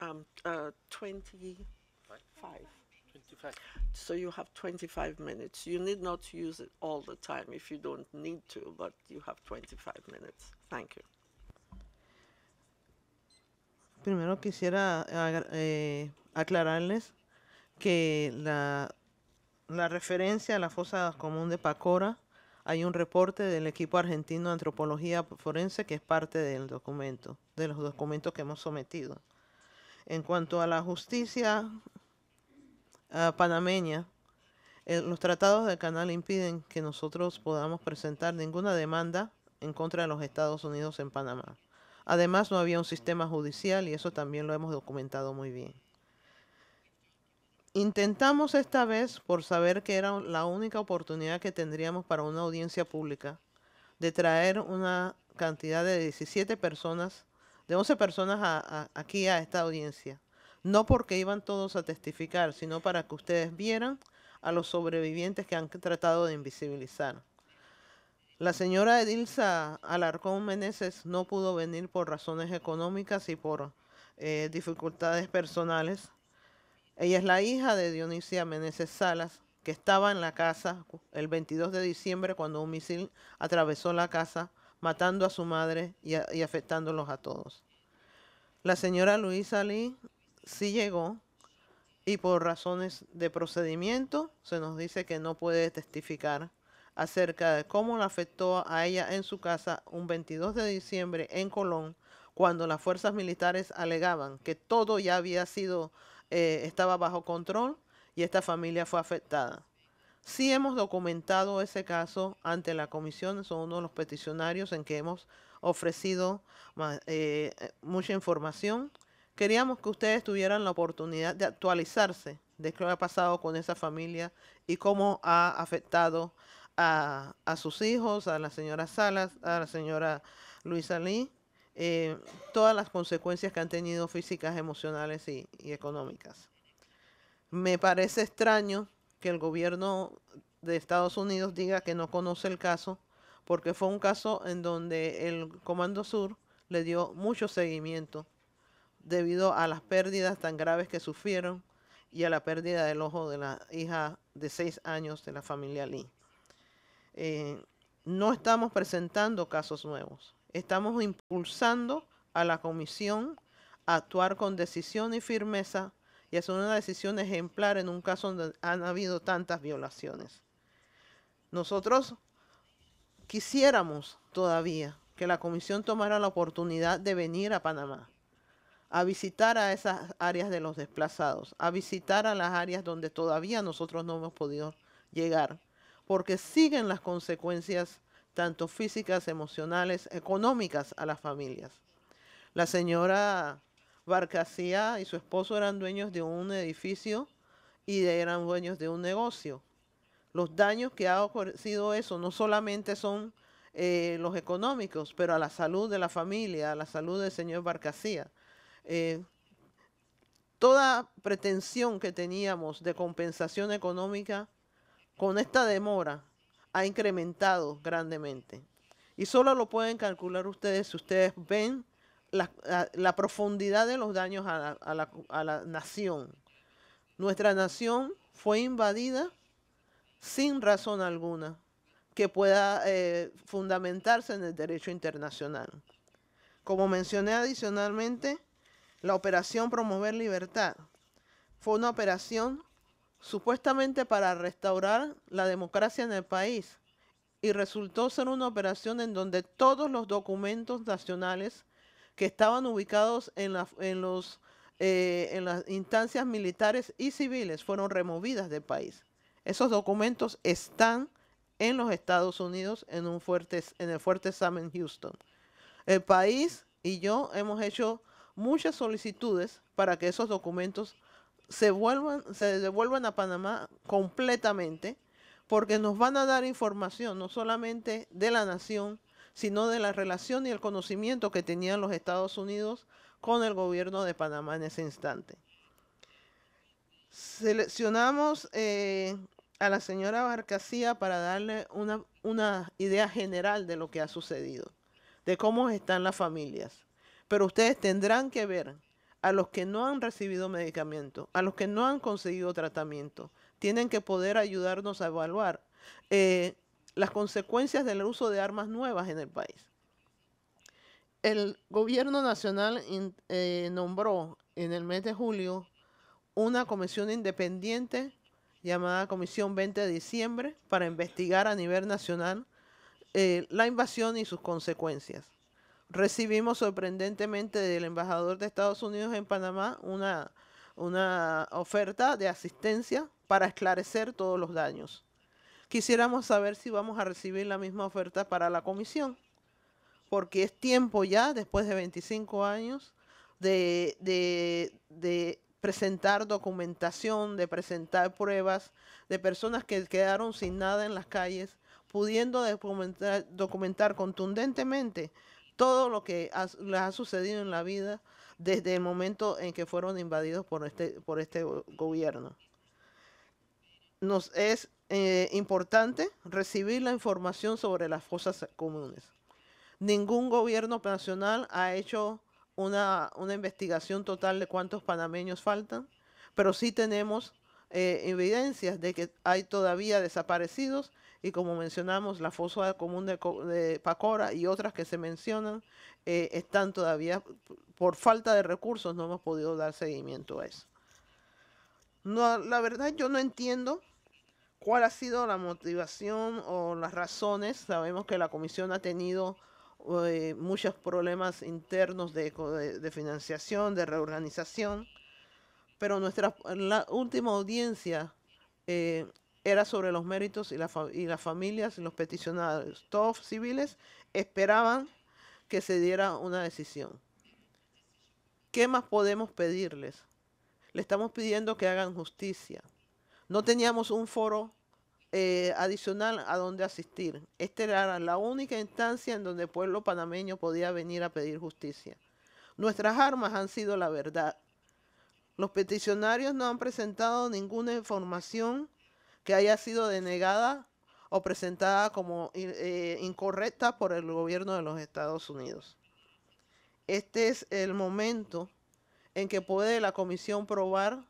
Um, uh, 25. Five. So you have 25 minutes. You need not use it all the time if you don't need to, but you have 25 minutes. Thank you. Primero quisiera eh, aclararles que la, la referencia a la fosa común de Pacora hay un reporte del equipo argentino de antropología forense que es parte del documento, de los documentos que hemos sometido. En cuanto a la justicia panameña, eh, los tratados del canal impiden que nosotros podamos presentar ninguna demanda en contra de los Estados Unidos en Panamá. Además, no había un sistema judicial y eso también lo hemos documentado muy bien. Intentamos esta vez, por saber que era la única oportunidad que tendríamos para una audiencia pública, de traer una cantidad de 17 personas, de 11 personas aquí a esta audiencia no porque iban todos a testificar, sino para que ustedes vieran a los sobrevivientes que han tratado de invisibilizar. La señora Edilza Alarcón Meneses no pudo venir por razones económicas y por eh, dificultades personales. Ella es la hija de Dionisia Meneses Salas, que estaba en la casa el 22 de diciembre cuando un misil atravesó la casa, matando a su madre y, y afectándolos a todos. La señora Luisa Lee sí llegó y por razones de procedimiento se nos dice que no puede testificar acerca de cómo la afectó a ella en su casa un 22 de diciembre en Colón, cuando las fuerzas militares alegaban que todo ya había sido, eh, estaba bajo control y esta familia fue afectada. Sí hemos documentado ese caso ante la comisión, son uno de los peticionarios en que hemos ofrecido eh, mucha información Queríamos que ustedes tuvieran la oportunidad de actualizarse de qué ha pasado con esa familia y cómo ha afectado a, sus hijos, a la señora Salas, a la señora Luisa Lee, eh, todas las consecuencias que han tenido físicas, emocionales y, y económicas. Me parece extraño que el gobierno de Estados Unidos diga que no conoce el caso, porque fue un caso en donde el Comando Sur le dio mucho seguimiento debido a las pérdidas tan graves que sufrieron y a la pérdida del ojo de la hija de seis años de la familia Lee. Eh, no estamos presentando casos nuevos, estamos impulsando a la comisión a actuar con decisión y firmeza y hacer una decisión ejemplar en un caso donde han habido tantas violaciones. Nosotros quisiéramos todavía que la comisión tomara la oportunidad de venir a Panamá a visitar a esas áreas de los desplazados, a visitar a las áreas donde todavía nosotros no hemos podido llegar, porque siguen las consecuencias tanto físicas, emocionales, económicas a las familias. La señora Barcacía y su esposo eran dueños de un edificio y eran dueños de un negocio. Los daños que ha ocurrido eso no solamente son eh, los económicos, pero a la salud de la familia, a la salud del señor Barcacía. Eh, toda pretensión que teníamos de compensación económica con esta demora ha incrementado grandemente. Y solo lo pueden calcular ustedes si ustedes ven la, profundidad de los daños a la, nación. Nuestra nación fue invadida sin razón alguna que pueda eh, fundamentarse en el derecho internacional. Como mencioné adicionalmente, la operación Promover Libertad fue una operación supuestamente para restaurar la democracia en el país y resultó ser una operación en donde todos los documentos nacionales que estaban ubicados en, eh, las instancias militares y civiles fueron removidas del país. Esos documentos están en los Estados Unidos en, un fuerte, en el fuerte Sam Houston. El país y yo hemos hecho muchas solicitudes para que esos documentos se, vuelvan, se devuelvan a Panamá completamente, porque nos van a dar información no solamente de la nación, sino de la relación y el conocimiento que tenían los Estados Unidos con el gobierno de Panamá en ese instante. Seleccionamos eh, a la señora Barcasía para darle una idea general de lo que ha sucedido, de cómo están las familias. Pero ustedes tendrán que ver a los que no han recibido medicamento, a los que no han conseguido tratamiento. Tienen que poder ayudarnos a evaluar eh, las consecuencias del uso de armas nuevas en el país. El gobierno nacional eh, nombró en el mes de julio una comisión independiente llamada Comisión 20 de Diciembre para investigar a nivel nacional eh, la invasión y sus consecuencias recibimos sorprendentemente del embajador de Estados Unidos en Panamá una, una oferta de asistencia para esclarecer todos los daños. Quisiéramos saber si vamos a recibir la misma oferta para la comisión, porque es tiempo ya, después de 25 años, de, de, de presentar documentación, de presentar pruebas de personas que quedaron sin nada en las calles, pudiendo documentar, documentar contundentemente todo lo que les ha sucedido en la vida desde el momento en que fueron invadidos por este, por este gobierno. Nos es eh, importante recibir la información sobre las fosas comunes. Ningún gobierno nacional ha hecho una, una investigación total de cuántos panameños faltan, pero sí tenemos eh, evidencias de que hay todavía desaparecidos y como mencionamos, la fosa común de, Pacora y otras que se mencionan eh, están todavía, por falta de recursos, no hemos podido dar seguimiento a eso. No, la verdad yo no entiendo cuál ha sido la motivación o las razones. Sabemos que la comisión ha tenido eh, muchos problemas internos de, de financiación, de reorganización pero nuestra la última audiencia eh, era sobre los méritos y, y las familias y los peticionarios. Todos civiles esperaban que se diera una decisión. ¿Qué más podemos pedirles? Le estamos pidiendo que hagan justicia. No teníamos un foro eh, adicional a donde asistir. Esta era la única instancia en donde el pueblo panameño podía venir a pedir justicia. Nuestras armas han sido la verdad, los peticionarios no han presentado ninguna información que haya sido denegada o presentada como eh, incorrecta por el gobierno de los Estados Unidos. Este es el momento en que puede la Comisión probar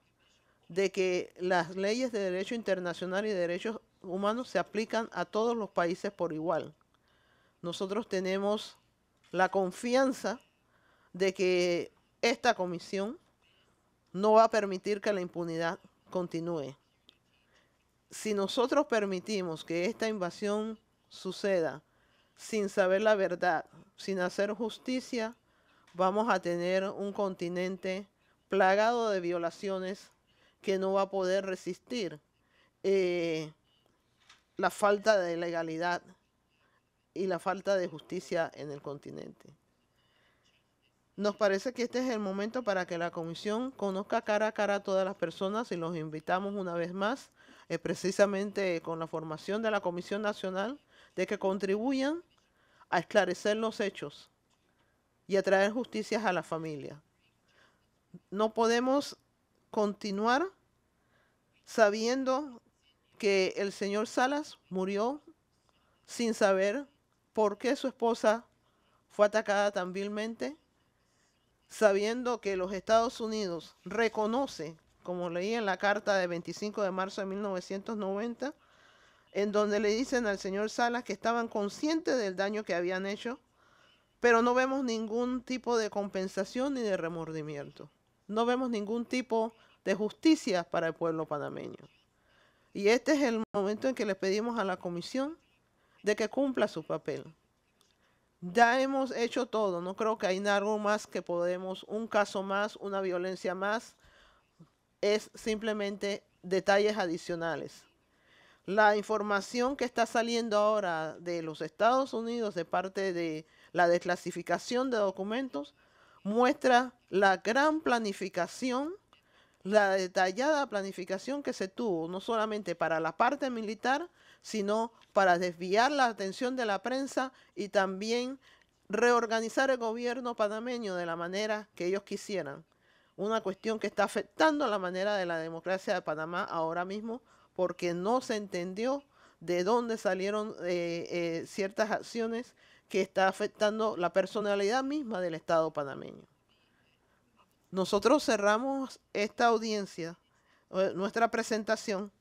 de que las leyes de derecho internacional y derechos humanos se aplican a todos los países por igual. Nosotros tenemos la confianza de que esta comisión no va a permitir que la impunidad continúe. Si nosotros permitimos que esta invasión suceda sin saber la verdad, sin hacer justicia, vamos a tener un continente plagado de violaciones que no va a poder resistir eh, la falta de legalidad y la falta de justicia en el continente. Nos parece que este es el momento para que la comisión conozca cara a cara a todas las personas y los invitamos una vez más, eh, precisamente con la formación de la Comisión Nacional, de que contribuyan a esclarecer los hechos y a traer justicias a la familia. No podemos continuar sabiendo que el señor Salas murió sin saber por qué su esposa fue atacada tan vilmente sabiendo que los Estados Unidos reconoce, como leí en la carta de 25 de marzo de 1990, en donde le dicen al señor Salas que estaban conscientes del daño que habían hecho, pero no vemos ningún tipo de compensación ni de remordimiento. No vemos ningún tipo de justicia para el pueblo panameño. Y este es el momento en que le pedimos a la comisión de que cumpla su papel ya hemos hecho todo, no creo que hay algo más que podemos, un caso más, una violencia más, es simplemente detalles adicionales. La información que está saliendo ahora de los Estados Unidos de parte de la desclasificación de documentos muestra la gran planificación, la detallada planificación que se tuvo, no solamente para la parte militar, sino para desviar la atención de la prensa y también reorganizar el gobierno panameño de la manera que ellos quisieran. Una cuestión que está afectando la manera de la democracia de Panamá ahora mismo porque no se entendió de dónde salieron eh, eh, ciertas acciones que está afectando la personalidad misma del Estado panameño. Nosotros cerramos esta audiencia, eh, nuestra presentación,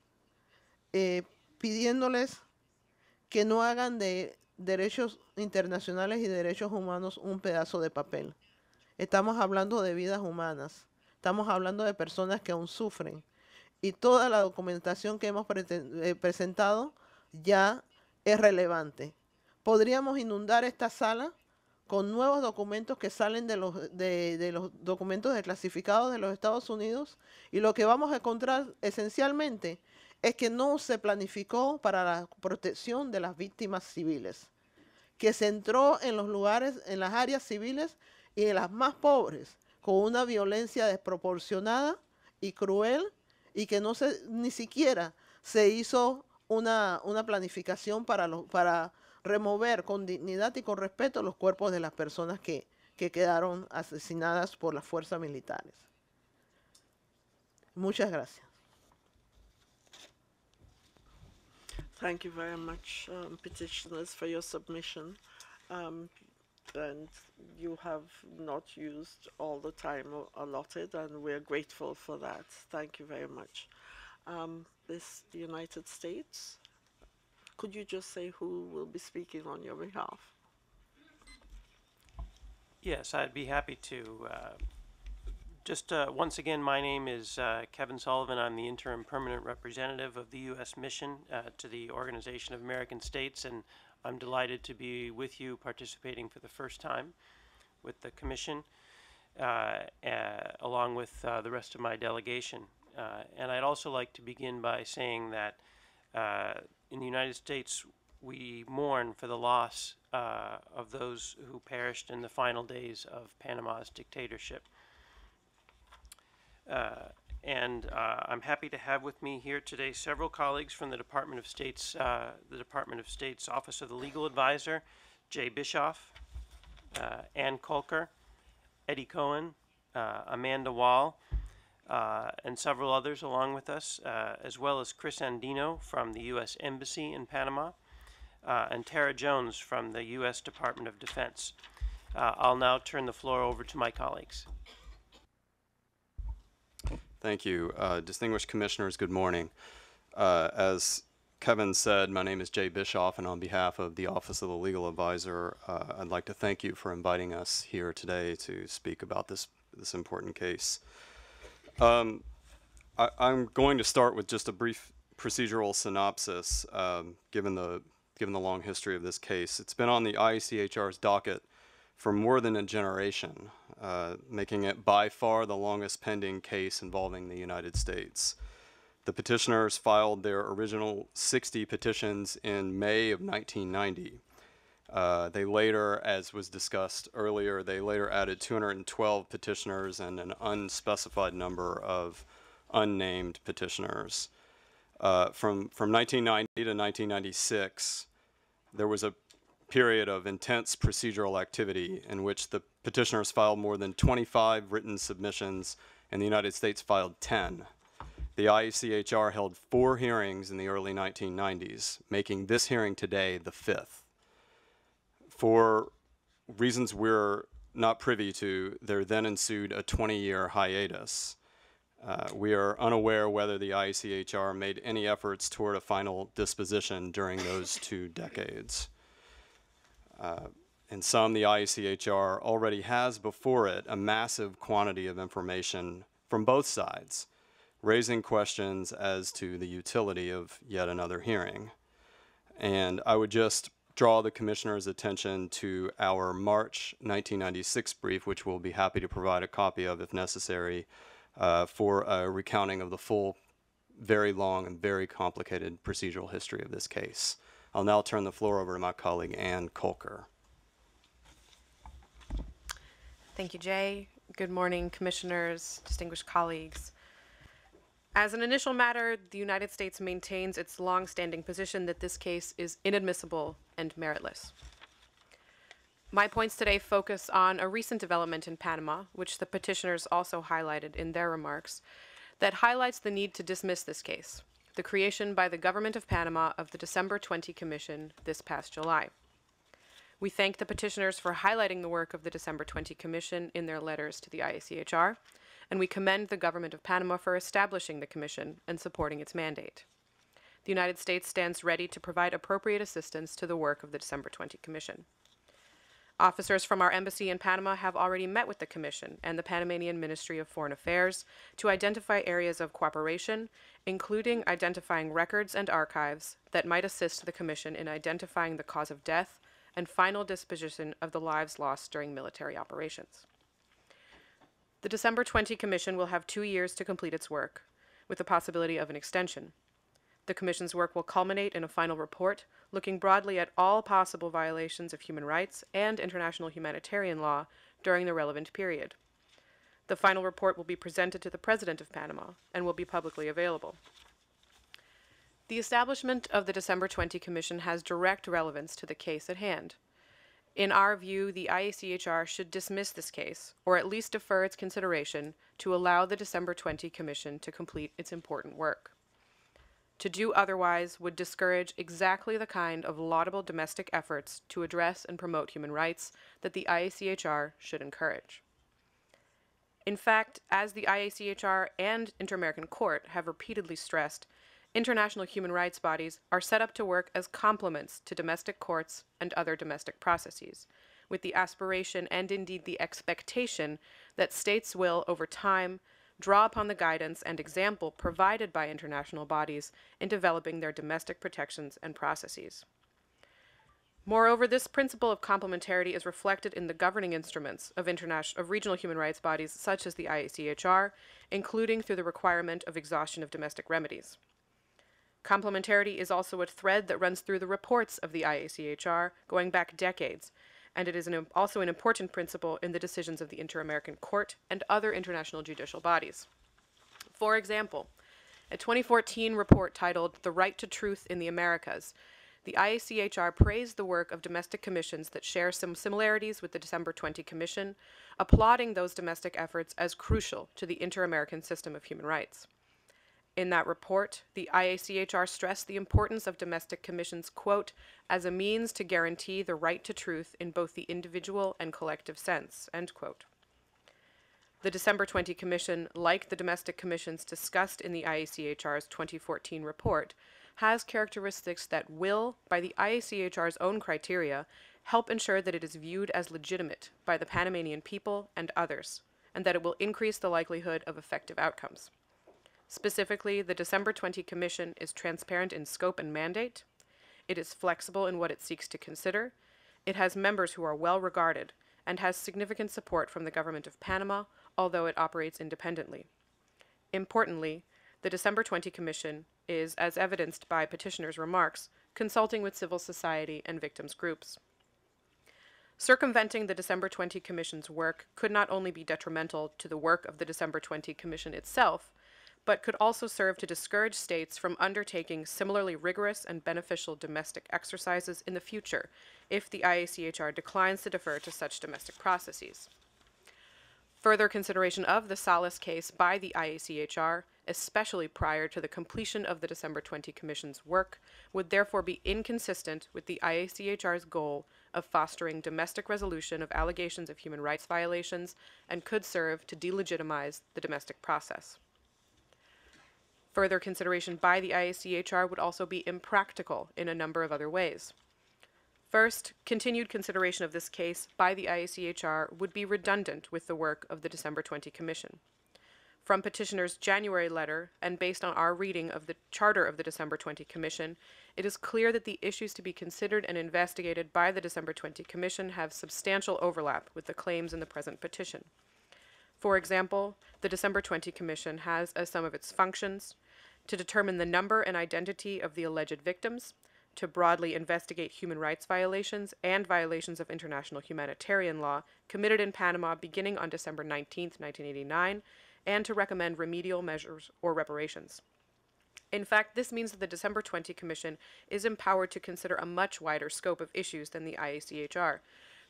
eh, pidiéndoles que no hagan de derechos internacionales y derechos humanos un pedazo de papel. Estamos hablando de vidas humanas, estamos hablando de personas que aún sufren y toda la documentación que hemos eh, presentado ya es relevante. Podríamos inundar esta sala con nuevos documentos que salen de los, de los documentos desclasificados de los Estados Unidos y lo que vamos a encontrar esencialmente es que no se planificó para la protección de las víctimas civiles, que se entró en los lugares, en las áreas civiles y en las más pobres, con una violencia desproporcionada y cruel, y que no se, ni siquiera se hizo una, una planificación para, para remover con dignidad y con respeto los cuerpos de las personas que quedaron asesinadas por las fuerzas militares. Muchas gracias. Thank you very much, um, petitioners, for your submission. Um, and you have not used all the time allotted, and we're grateful for that. Thank you very much. Um, this United States. Could you just say who will be speaking on your behalf? Yes, I'd be happy to. Uh, just uh, once again, my name is uh, Kevin Sullivan. I'm the interim permanent representative of the U.S. mission uh, to the Organization of American States, and I'm delighted to be with you participating for the first time with the Commission, uh, uh, along with uh, the rest of my delegation. and I'd also like to begin by saying that in the United States, we mourn for the loss of those who perished in the final days of Panama's dictatorship. Uh, and uh, I'm happy to have with me here today several colleagues from the Department of State's, uh, the Department of State's Office of the Legal Advisor, Jay Bischoff, uh, Ann Kolker, Eddie Cohen, uh, Amanda Wall, uh, and several others along with us, as well as Chris Andino from the U.S. Embassy in Panama, and Tara Jones from the U.S. Department of Defense. I'll now turn the floor over to my colleagues. Thank you. Uh, distinguished commissioners, good morning. Uh, as Kevin said, my name is Jay Bischoff, and on behalf of the Office of the Legal Advisor, uh, I'd like to thank you for inviting us here today to speak about this, this important case. Um, I, am going to start with just a brief procedural synopsis, um, given, the, given the long history of this case. It's been on the IECHR's docket for more than a generation, uh, making it by far the longest pending case involving the United States. The petitioners filed their original 60 petitions in May of 1990. Uh, they later, as was discussed earlier, they later added 212 petitioners and an unspecified number of unnamed petitioners. Uh, from, from 1990 to 1996, there was a period of intense procedural activity in which the petitioners filed more than 25 written submissions and the United States filed 10. The IECHR held four hearings in the early 1990s, making this hearing today the fifth. For reasons we're not privy to, there then ensued a 20-year hiatus. Uh, we are unaware whether the IECHR made any efforts toward a final disposition during those two decades. Uh, and some, the IECHR already has before it a massive quantity of information from both sides, raising questions as to the utility of yet another hearing. And I would just draw the commissioner's attention to our March 1996 brief, which we'll be happy to provide a copy of if necessary, uh, for a recounting of the full, very long and very complicated procedural history of this case. I'll now turn the floor over to my colleague Ann Kolker. Thank you, Jay. Good morning, commissioners, distinguished colleagues. As an initial matter, the United States maintains its long-standing position that this case is inadmissible and meritless. My points today focus on a recent development in Panama, which the petitioners also highlighted in their remarks, that highlights the need to dismiss this case the creation by the Government of Panama of the December 20 Commission this past July. We thank the petitioners for highlighting the work of the December 20 Commission in their letters to the IACHR, and we commend the Government of Panama for establishing the Commission and supporting its mandate. The United States stands ready to provide appropriate assistance to the work of the December 20 Commission. Officers from our embassy in Panama have already met with the Commission and the Panamanian Ministry of Foreign Affairs to identify areas of cooperation, including identifying records and archives that might assist the Commission in identifying the cause of death and final disposition of the lives lost during military operations. The December 20 Commission will have two years to complete its work, with the possibility of an extension. The Commission's work will culminate in a final report looking broadly at all possible violations of human rights and international humanitarian law during the relevant period. The final report will be presented to the President of Panama and will be publicly available. The establishment of the December 20 Commission has direct relevance to the case at hand. In our view, the IACHR should dismiss this case, or at least defer its consideration, to allow the December 20 Commission to complete its important work. To do otherwise would discourage exactly the kind of laudable domestic efforts to address and promote human rights that the IACHR should encourage. In fact, as the IACHR and Inter American Court have repeatedly stressed, international human rights bodies are set up to work as complements to domestic courts and other domestic processes, with the aspiration and indeed the expectation that states will, over time, draw upon the guidance and example provided by international bodies in developing their domestic protections and processes. Moreover, this principle of complementarity is reflected in the governing instruments of, of regional human rights bodies such as the IACHR, including through the requirement of exhaustion of domestic remedies. Complementarity is also a thread that runs through the reports of the IACHR going back decades and it is an, also an important principle in the decisions of the Inter American Court and other international judicial bodies. For example, a 2014 report titled The Right to Truth in the Americas, the IACHR praised the work of domestic commissions that share some similarities with the December 20 Commission, applauding those domestic efforts as crucial to the inter American system of human rights. In that report, the IACHR stressed the importance of domestic commissions, quote, as a means to guarantee the right to truth in both the individual and collective sense, end quote. The December 20 Commission, like the domestic commissions discussed in the IACHR's 2014 report, has characteristics that will, by the IACHR's own criteria, help ensure that it is viewed as legitimate by the Panamanian people and others, and that it will increase the likelihood of effective outcomes. Specifically, the December 20 Commission is transparent in scope and mandate, it is flexible in what it seeks to consider, it has members who are well regarded, and has significant support from the government of Panama, although it operates independently. Importantly, the December 20 Commission is, as evidenced by petitioner's remarks, consulting with civil society and victims' groups. Circumventing the December 20 Commission's work could not only be detrimental to the work of the December 20 Commission itself, but could also serve to discourage states from undertaking similarly rigorous and beneficial domestic exercises in the future if the IACHR declines to defer to such domestic processes. Further consideration of the Salas case by the IACHR, especially prior to the completion of the December 20 Commission's work, would therefore be inconsistent with the IACHR's goal of fostering domestic resolution of allegations of human rights violations and could serve to delegitimize the domestic process. Further consideration by the ISDHR would also be impractical in a number of other ways. First, continued consideration of this case by the IACHR would be redundant with the work of the December 20 Commission. From petitioner's January letter, and based on our reading of the charter of the December 20 Commission, it is clear that the issues to be considered and investigated by the December 20 Commission have substantial overlap with the claims in the present petition. For example, the December 20 Commission has as some of its functions to determine the number and identity of the alleged victims, to broadly investigate human rights violations and violations of international humanitarian law committed in Panama beginning on December 19, 1989, and to recommend remedial measures or reparations. In fact, this means that the December 20 Commission is empowered to consider a much wider scope of issues than the IACHR.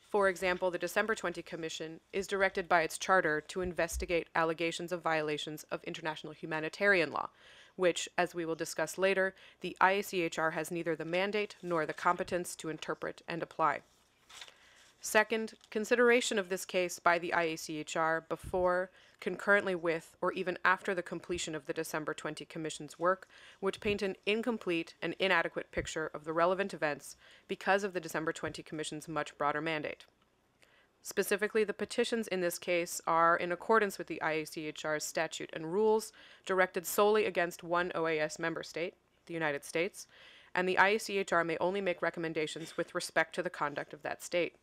For example, the December 20 Commission is directed by its charter to investigate allegations of violations of international humanitarian law, which, as we will discuss later, the IACHR has neither the mandate nor the competence to interpret and apply. Second, consideration of this case by the IACHR before, concurrently with, or even after the completion of the December 20 Commission's work would paint an incomplete and inadequate picture of the relevant events because of the December 20 Commission's much broader mandate. Specifically, the petitions in this case are in accordance with the IACHR's statute and rules, directed solely against one OAS member state, the United States, and the IACHR may only make recommendations with respect to the conduct of that state.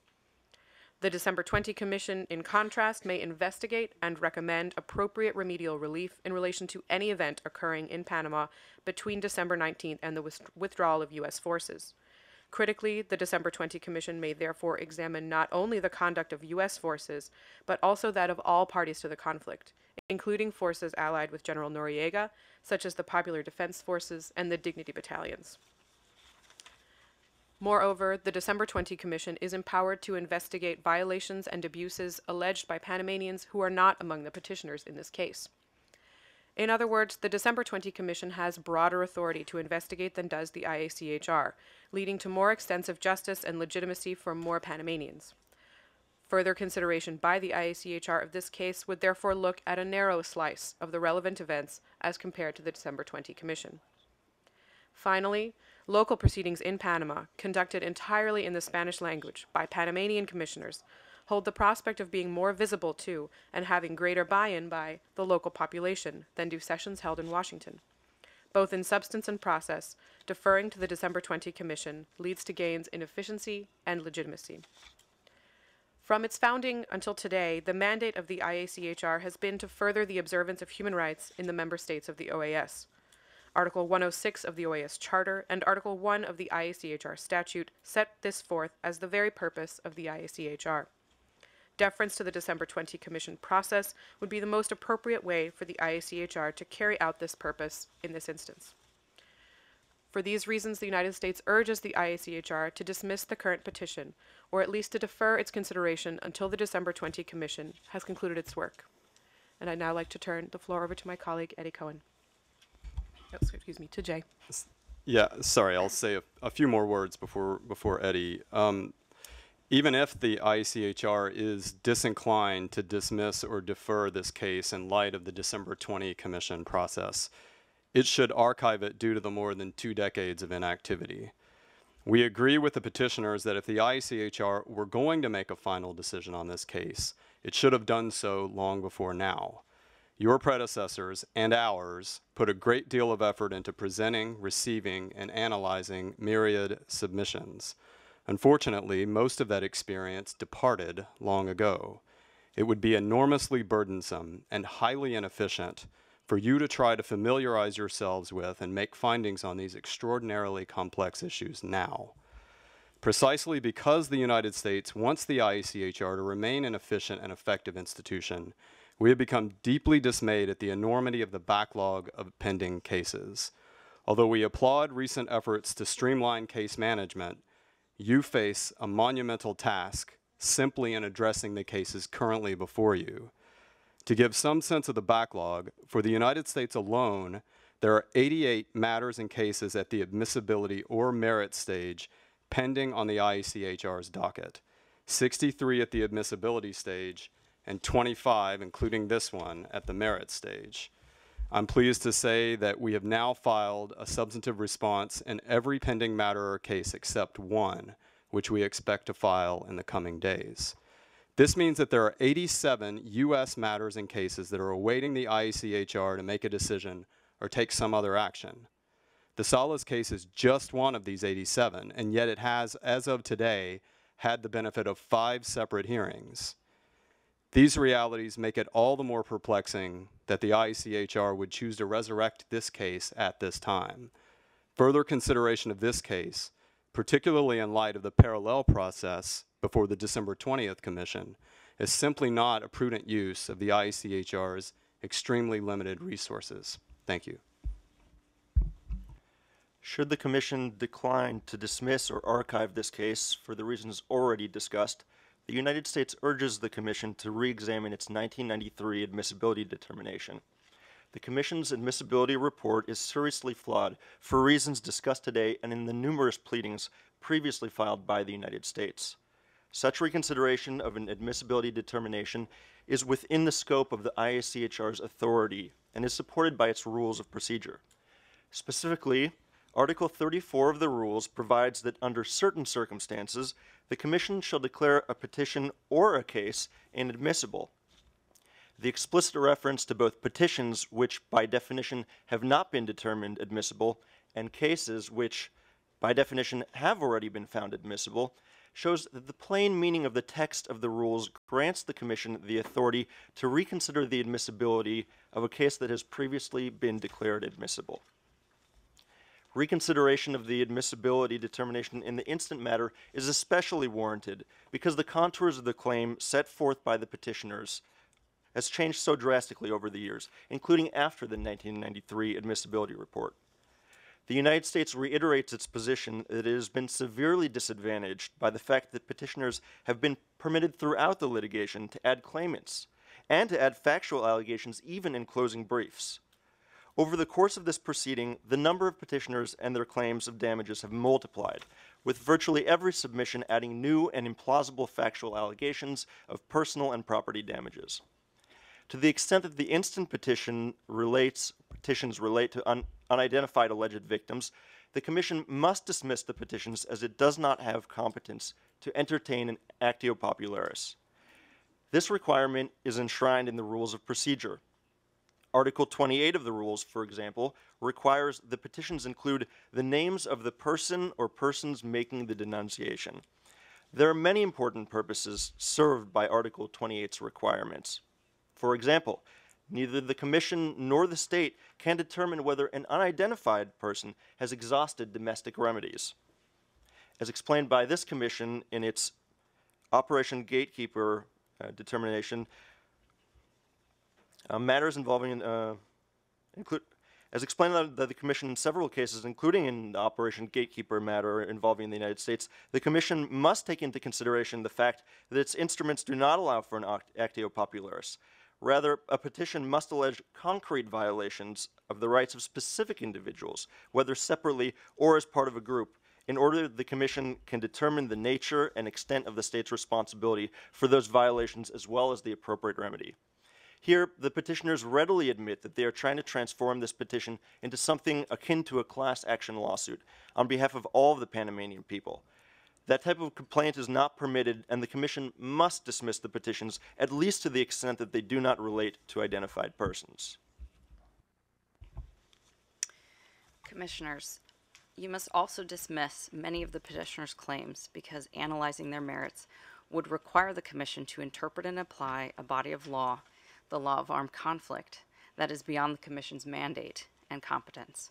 The December 20 Commission, in contrast, may investigate and recommend appropriate remedial relief in relation to any event occurring in Panama between December 19th and the withdrawal of U.S. forces. Critically, the December 20 Commission may therefore examine not only the conduct of U.S. forces, but also that of all parties to the conflict, including forces allied with General Noriega, such as the Popular Defense Forces and the Dignity Battalions. Moreover, the December 20 Commission is empowered to investigate violations and abuses alleged by Panamanians who are not among the petitioners in this case. In other words, the December 20 Commission has broader authority to investigate than does the IACHR, leading to more extensive justice and legitimacy for more Panamanians. Further consideration by the IACHR of this case would therefore look at a narrow slice of the relevant events as compared to the December 20 Commission. Finally, local proceedings in Panama, conducted entirely in the Spanish language by Panamanian commissioners, hold the prospect of being more visible to and having greater buy in by the local population than do sessions held in Washington. Both in substance and process, deferring to the December 20 Commission leads to gains in efficiency and legitimacy. From its founding until today, the mandate of the IACHR has been to further the observance of human rights in the member states of the OAS. Article 106 of the OAS Charter and Article 1 of the IACHR Statute set this forth as the very purpose of the IACHR deference to the December 20 Commission process would be the most appropriate way for the IACHR to carry out this purpose in this instance. For these reasons, the United States urges the IACHR to dismiss the current petition, or at least to defer its consideration until the December 20 Commission has concluded its work. And I'd now like to turn the floor over to my colleague, Eddie Cohen. Oh, excuse me, to Jay. Yeah, sorry, I'll say a, a few more words before, before Eddie. Um, even if the ICHR is disinclined to dismiss or defer this case in light of the December 20 commission process, it should archive it due to the more than two decades of inactivity. We agree with the petitioners that if the ICHR were going to make a final decision on this case, it should have done so long before now. Your predecessors and ours put a great deal of effort into presenting, receiving, and analyzing myriad submissions. Unfortunately, most of that experience departed long ago. It would be enormously burdensome and highly inefficient for you to try to familiarize yourselves with and make findings on these extraordinarily complex issues now. Precisely because the United States wants the IECHR to remain an efficient and effective institution, we have become deeply dismayed at the enormity of the backlog of pending cases. Although we applaud recent efforts to streamline case management, you face a monumental task simply in addressing the cases currently before you. To give some sense of the backlog, for the United States alone, there are 88 matters and cases at the admissibility or merit stage pending on the IECHR's docket, 63 at the admissibility stage, and 25, including this one, at the merit stage. I'm pleased to say that we have now filed a substantive response in every pending matter or case except one, which we expect to file in the coming days. This means that there are 87 U.S. matters and cases that are awaiting the IECHR to make a decision or take some other action. The Salas case is just one of these 87, and yet it has, as of today, had the benefit of five separate hearings. These realities make it all the more perplexing that the IECHR would choose to resurrect this case at this time. Further consideration of this case, particularly in light of the parallel process before the December 20th Commission, is simply not a prudent use of the IECHR's extremely limited resources. Thank you. Should the Commission decline to dismiss or archive this case for the reasons already discussed, the United States urges the Commission to re-examine its 1993 admissibility determination. The Commission's admissibility report is seriously flawed for reasons discussed today and in the numerous pleadings previously filed by the United States. Such reconsideration of an admissibility determination is within the scope of the IACHR's authority and is supported by its rules of procedure. Specifically, Article 34 of the rules provides that under certain circumstances, the Commission shall declare a petition or a case inadmissible. The explicit reference to both petitions, which by definition have not been determined admissible, and cases, which by definition have already been found admissible, shows that the plain meaning of the text of the rules grants the Commission the authority to reconsider the admissibility of a case that has previously been declared admissible reconsideration of the admissibility determination in the instant matter is especially warranted because the contours of the claim set forth by the petitioners has changed so drastically over the years, including after the 1993 admissibility report. The United States reiterates its position that it has been severely disadvantaged by the fact that petitioners have been permitted throughout the litigation to add claimants and to add factual allegations even in closing briefs. Over the course of this proceeding, the number of petitioners and their claims of damages have multiplied, with virtually every submission adding new and implausible factual allegations of personal and property damages. To the extent that the instant petition relates, petitions relate to un, unidentified alleged victims, the Commission must dismiss the petitions as it does not have competence to entertain an actio popularis. This requirement is enshrined in the rules of procedure, Article 28 of the rules, for example, requires the petitions include the names of the person or persons making the denunciation. There are many important purposes served by Article 28's requirements. For example, neither the Commission nor the state can determine whether an unidentified person has exhausted domestic remedies. As explained by this Commission in its Operation Gatekeeper uh, determination, uh, matters involving, uh, include, as explained by the Commission in several cases, including in the Operation Gatekeeper matter involving the United States, the Commission must take into consideration the fact that its instruments do not allow for an actio popularis. Rather, a petition must allege concrete violations of the rights of specific individuals, whether separately or as part of a group, in order that the Commission can determine the nature and extent of the state's responsibility for those violations as well as the appropriate remedy. Here, the petitioners readily admit that they are trying to transform this petition into something akin to a class action lawsuit on behalf of all of the Panamanian people. That type of complaint is not permitted, and the Commission must dismiss the petitions, at least to the extent that they do not relate to identified persons. Commissioners, you must also dismiss many of the petitioners' claims because analyzing their merits would require the Commission to interpret and apply a body of law the law of armed conflict that is beyond the Commission's mandate and competence.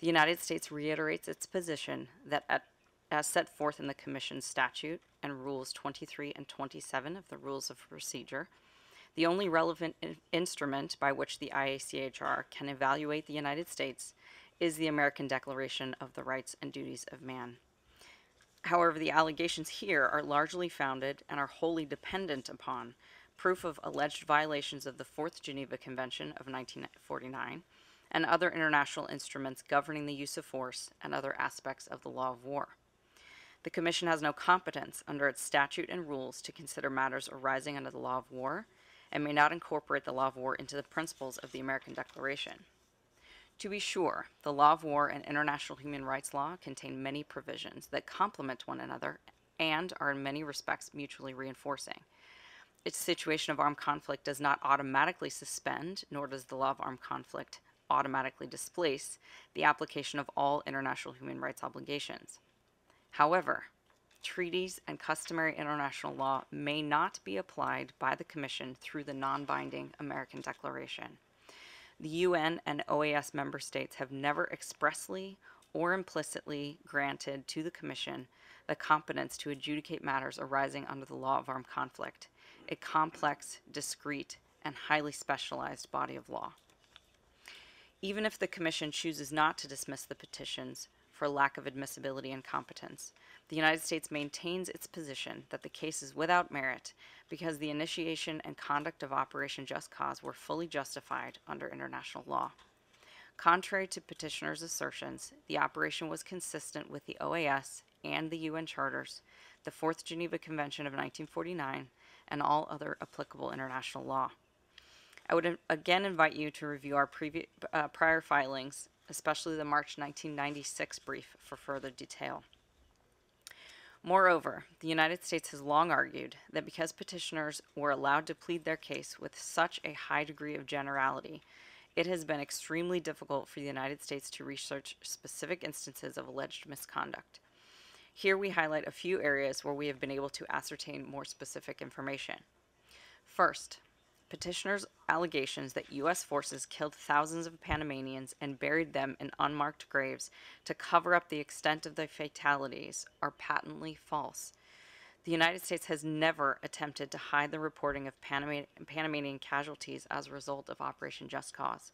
The United States reiterates its position that at, as set forth in the Commission's statute and rules 23 and 27 of the Rules of Procedure, the only relevant in instrument by which the IACHR can evaluate the United States is the American Declaration of the Rights and Duties of Man. However, the allegations here are largely founded and are wholly dependent upon proof of alleged violations of the Fourth Geneva Convention of 1949 and other international instruments governing the use of force and other aspects of the law of war. The Commission has no competence under its statute and rules to consider matters arising under the law of war and may not incorporate the law of war into the principles of the American Declaration. To be sure, the law of war and international human rights law contain many provisions that complement one another and are in many respects mutually reinforcing. Its situation of armed conflict does not automatically suspend, nor does the law of armed conflict automatically displace the application of all international human rights obligations. However, treaties and customary international law may not be applied by the Commission through the non binding American Declaration. The UN and OAS member states have never expressly or implicitly granted to the Commission the competence to adjudicate matters arising under the law of armed conflict a complex, discrete, and highly specialized body of law. Even if the Commission chooses not to dismiss the petitions for lack of admissibility and competence, the United States maintains its position that the case is without merit because the initiation and conduct of Operation Just Cause were fully justified under international law. Contrary to petitioners' assertions, the operation was consistent with the OAS and the UN charters, the Fourth Geneva Convention of 1949, and all other applicable international law. I would again invite you to review our uh, prior filings, especially the March 1996 brief, for further detail. Moreover, the United States has long argued that because petitioners were allowed to plead their case with such a high degree of generality, it has been extremely difficult for the United States to research specific instances of alleged misconduct. Here we highlight a few areas where we have been able to ascertain more specific information. First, petitioners' allegations that U.S. forces killed thousands of Panamanians and buried them in unmarked graves to cover up the extent of the fatalities are patently false. The United States has never attempted to hide the reporting of Panama Panamanian casualties as a result of Operation Just Cause.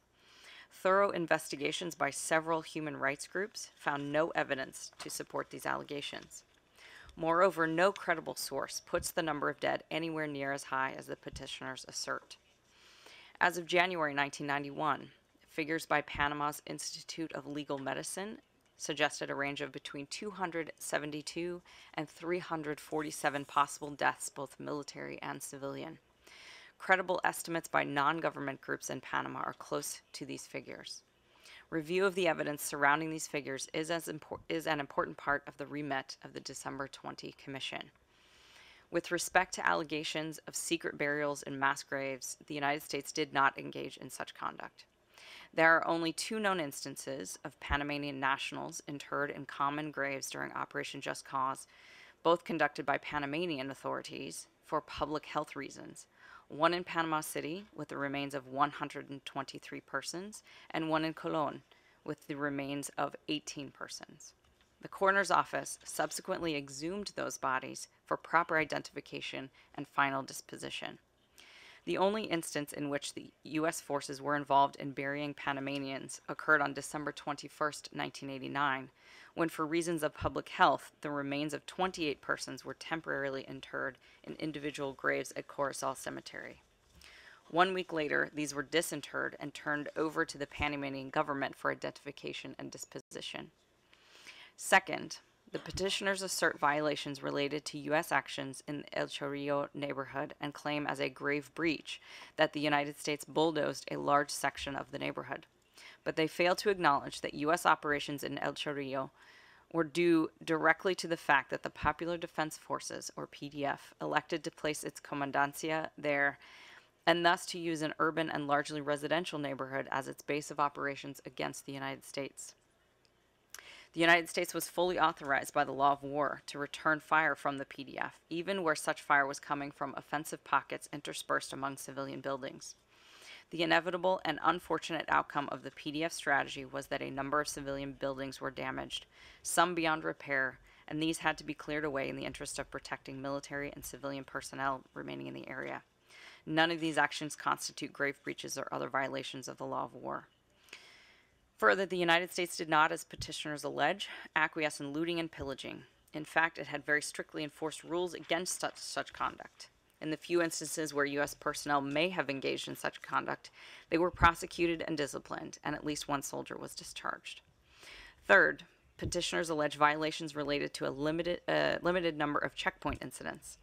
Thorough investigations by several human rights groups found no evidence to support these allegations. Moreover, no credible source puts the number of dead anywhere near as high as the petitioners assert. As of January 1991, figures by Panama's Institute of Legal Medicine suggested a range of between 272 and 347 possible deaths, both military and civilian. Credible estimates by non-government groups in Panama are close to these figures. Review of the evidence surrounding these figures is, is an important part of the remit of the December 20 Commission. With respect to allegations of secret burials and mass graves, the United States did not engage in such conduct. There are only two known instances of Panamanian nationals interred in common graves during Operation Just Cause, both conducted by Panamanian authorities for public health reasons one in Panama City with the remains of 123 persons, and one in Cologne with the remains of 18 persons. The coroner's office subsequently exhumed those bodies for proper identification and final disposition. The only instance in which the U.S. forces were involved in burying Panamanians occurred on December 21, 1989, when, for reasons of public health, the remains of 28 persons were temporarily interred in individual graves at Coruscant Cemetery. One week later, these were disinterred and turned over to the Panamanian government for identification and disposition. Second, the petitioners assert violations related to U.S. actions in El Chorrillo neighborhood and claim as a grave breach that the United States bulldozed a large section of the neighborhood. But they fail to acknowledge that U.S. operations in El Chorrillo were due directly to the fact that the Popular Defense Forces, or PDF, elected to place its commandancia there and thus to use an urban and largely residential neighborhood as its base of operations against the United States. The United States was fully authorized by the law of war to return fire from the PDF, even where such fire was coming from offensive pockets interspersed among civilian buildings. The inevitable and unfortunate outcome of the PDF strategy was that a number of civilian buildings were damaged, some beyond repair, and these had to be cleared away in the interest of protecting military and civilian personnel remaining in the area. None of these actions constitute grave breaches or other violations of the law of war. Further, the United States did not, as petitioners allege, acquiesce in looting and pillaging. In fact, it had very strictly enforced rules against such, such conduct. In the few instances where U.S. personnel may have engaged in such conduct, they were prosecuted and disciplined, and at least one soldier was discharged. Third, petitioners allege violations related to a limited, uh, limited number of checkpoint incidents.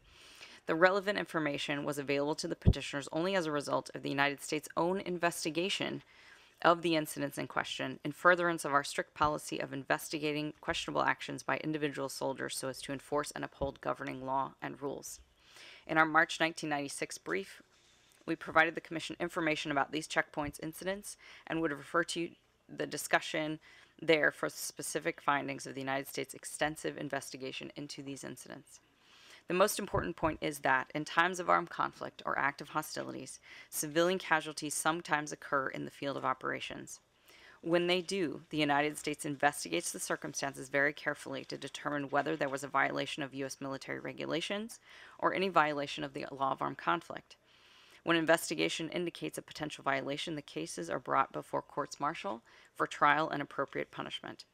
The relevant information was available to the petitioners only as a result of the United States' own investigation of the incidents in question in furtherance of our strict policy of investigating questionable actions by individual soldiers so as to enforce and uphold governing law and rules. In our March 1996 brief, we provided the Commission information about these checkpoints incidents and would refer to the discussion there for specific findings of the United States' extensive investigation into these incidents. The most important point is that, in times of armed conflict or active hostilities, civilian casualties sometimes occur in the field of operations. When they do, the United States investigates the circumstances very carefully to determine whether there was a violation of U.S. military regulations or any violation of the law of armed conflict. When investigation indicates a potential violation, the cases are brought before courts martial for trial and appropriate punishment.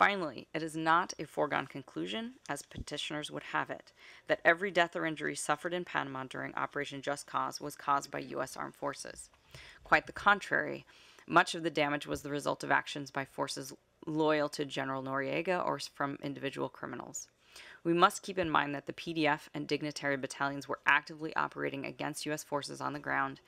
Finally, it is not a foregone conclusion, as petitioners would have it, that every death or injury suffered in Panama during Operation Just Cause was caused by U.S. armed forces. Quite the contrary, much of the damage was the result of actions by forces loyal to General Noriega or from individual criminals. We must keep in mind that the PDF and dignitary battalions were actively operating against U.S. forces on the ground,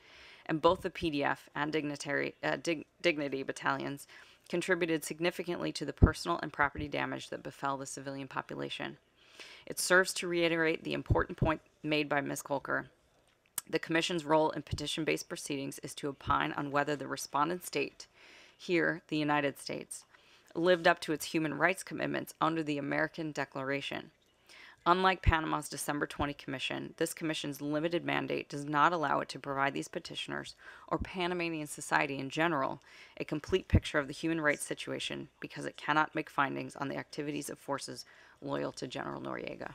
and both the PDF and dignitary, uh, dig dignity battalions contributed significantly to the personal and property damage that befell the civilian population. It serves to reiterate the important point made by Ms. Colker. The Commission's role in petition based proceedings is to opine on whether the respondent state, here the United States, lived up to its human rights commitments under the American Declaration. Unlike Panama's December 20 commission, this commission's limited mandate does not allow it to provide these petitioners, or Panamanian society in general, a complete picture of the human rights situation because it cannot make findings on the activities of forces loyal to General Noriega.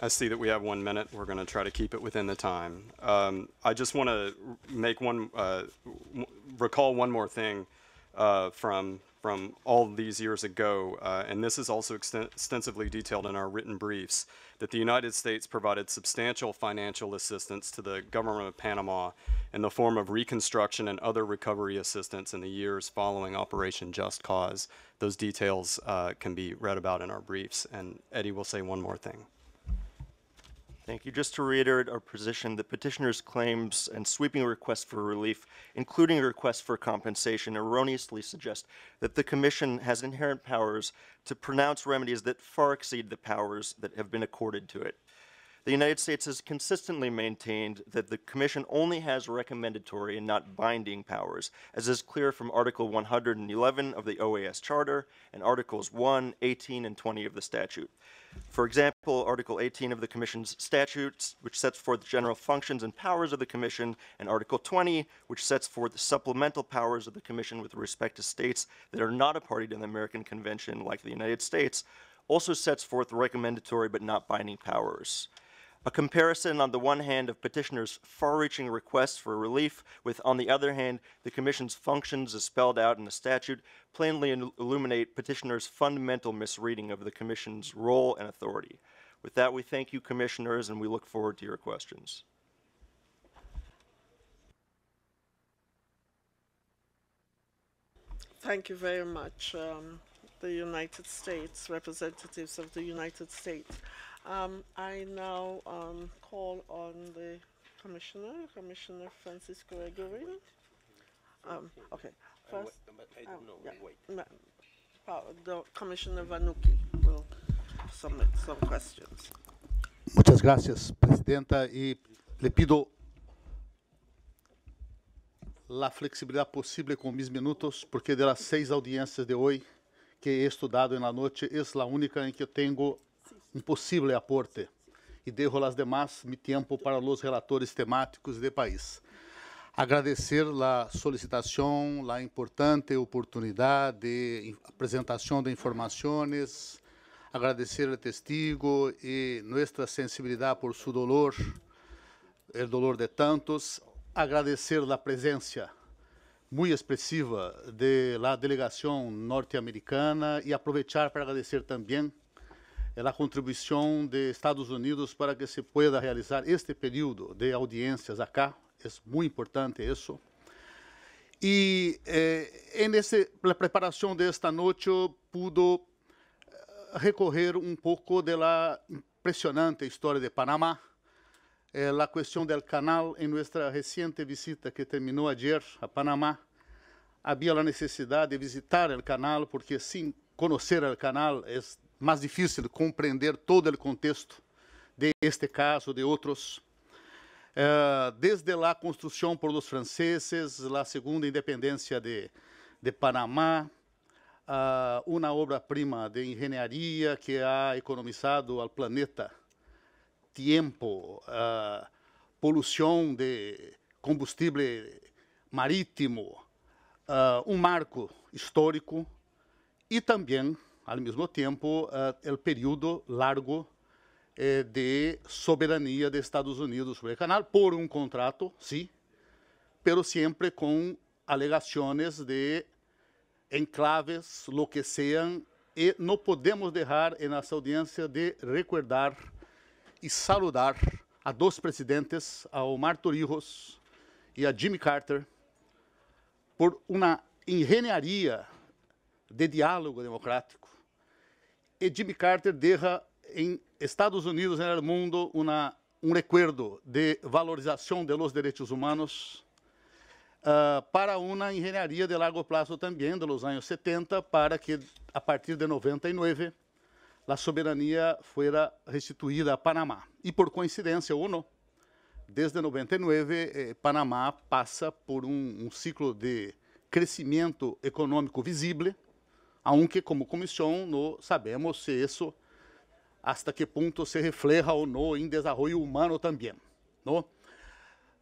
I see that we have one minute. We're going to try to keep it within the time. Um, I just want to make one, uh, recall one more thing uh, from from all these years ago, uh, and this is also extensively detailed in our written briefs, that the United States provided substantial financial assistance to the government of Panama in the form of reconstruction and other recovery assistance in the years following Operation Just Cause. Those details uh, can be read about in our briefs, and Eddie will say one more thing. Thank you. Just to reiterate our position, the petitioner's claims and sweeping requests for relief, including requests for compensation, erroneously suggest that the Commission has inherent powers to pronounce remedies that far exceed the powers that have been accorded to it. The United States has consistently maintained that the Commission only has recommendatory and not binding powers, as is clear from Article 111 of the OAS Charter and Articles 1, 18, and 20 of the statute. For example, Article 18 of the Commission's statutes, which sets forth the general functions and powers of the Commission, and Article 20, which sets forth the supplemental powers of the Commission with respect to states that are not a party to the American Convention, like the United States, also sets forth recommendatory but not binding powers. A comparison, on the one hand, of petitioners' far reaching requests for relief with, on the other hand, the Commission's functions as spelled out in the statute plainly illuminate petitioners' fundamental misreading of the Commission's role and authority. With that, we thank you, Commissioners, and we look forward to your questions. Thank you very much, um, the United States, representatives of the United States. Um, I now um, call on the Commissioner, Commissioner Francis Gregory. Um, okay, uh, first, uh, oh, yeah, the Commissioner Vanucci will submit some questions. Muchas gracias, Presidenta, y le pido la flexibilidad posible con mis minutos, porque de las seis audiencias de hoy que he estudado en la noche, es la única en que tengo imposible é aporte e dejo as demás me tempo para los relatores temáticos de país. Agradecer la solicitação la importante oportunidade de apresentação de informações agradecer al testigo e nossa sensibilidade por seu dolor, o dolor de tantos, agradecer la presença muito expressiva da de delegação norte-americana e aproveitar para agradecer também é a contribuição de Estados Unidos para que se pueda realizar este período de audiências acá. é muito importante isso. E eh, nessa preparação desta noite de esta eh, recorrer um pouco de impressionante história de Panamá, eh, la questão do canal Em nossa reciente visita que terminou ayer a Panamá. havia a necessidade de visitar o canal porque sem conhecer o canal es mais difícil compreender todo o contexto de este caso, de outros. Eh, desde a construção por los franceses, a segunda independência de, de Panamá, uma obra-prima de engenharia que ha economizado ao planeta tempo, poluição de combustível marítimo, um marco histórico e também al mesmo tempo, uh, eh, período largo eh, de soberania de Estados Unidos sobre o canal por um contrato, sí, mas sempre com alegações de enclaves, lo que não podemos deixar em nossa audiência de recordar e saludar a dois presidentes, a Omar Torrijos e a Jimmy Carter, por uma engenharia de diálogo democrático e Jimmy Carter deja em Estados Unidos e no mundo uma, um recuerdo de valorização de los direitos humanos uh, para uma engenharia de largo prazo também dos anos 70 para que a partir de 99 a soberania fuera restituída a Panamá. E por coincidência ou não, desde 99 eh, Panamá passa por um, um ciclo de crescimento econômico visível aunque como comissão não sabemos se isso hasta que ponto se refleja ou não em desenvolvimento humano também, não?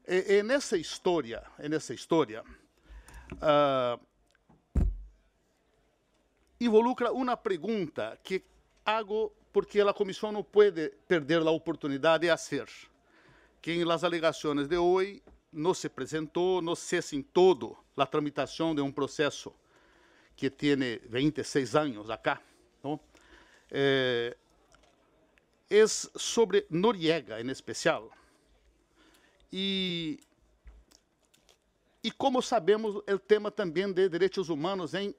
E, e nessa história, nessa história, uh, involucra uma pergunta que hago porque a comissão não pode perder a oportunidade de fazer, que em las alegações de hoje não se apresentou, não se em todo a tramitação de um processo que tem 26 anos acá, ¿no? eh, é sobre Noriega em especial. e e como sabemos, o tema também de direitos humanos em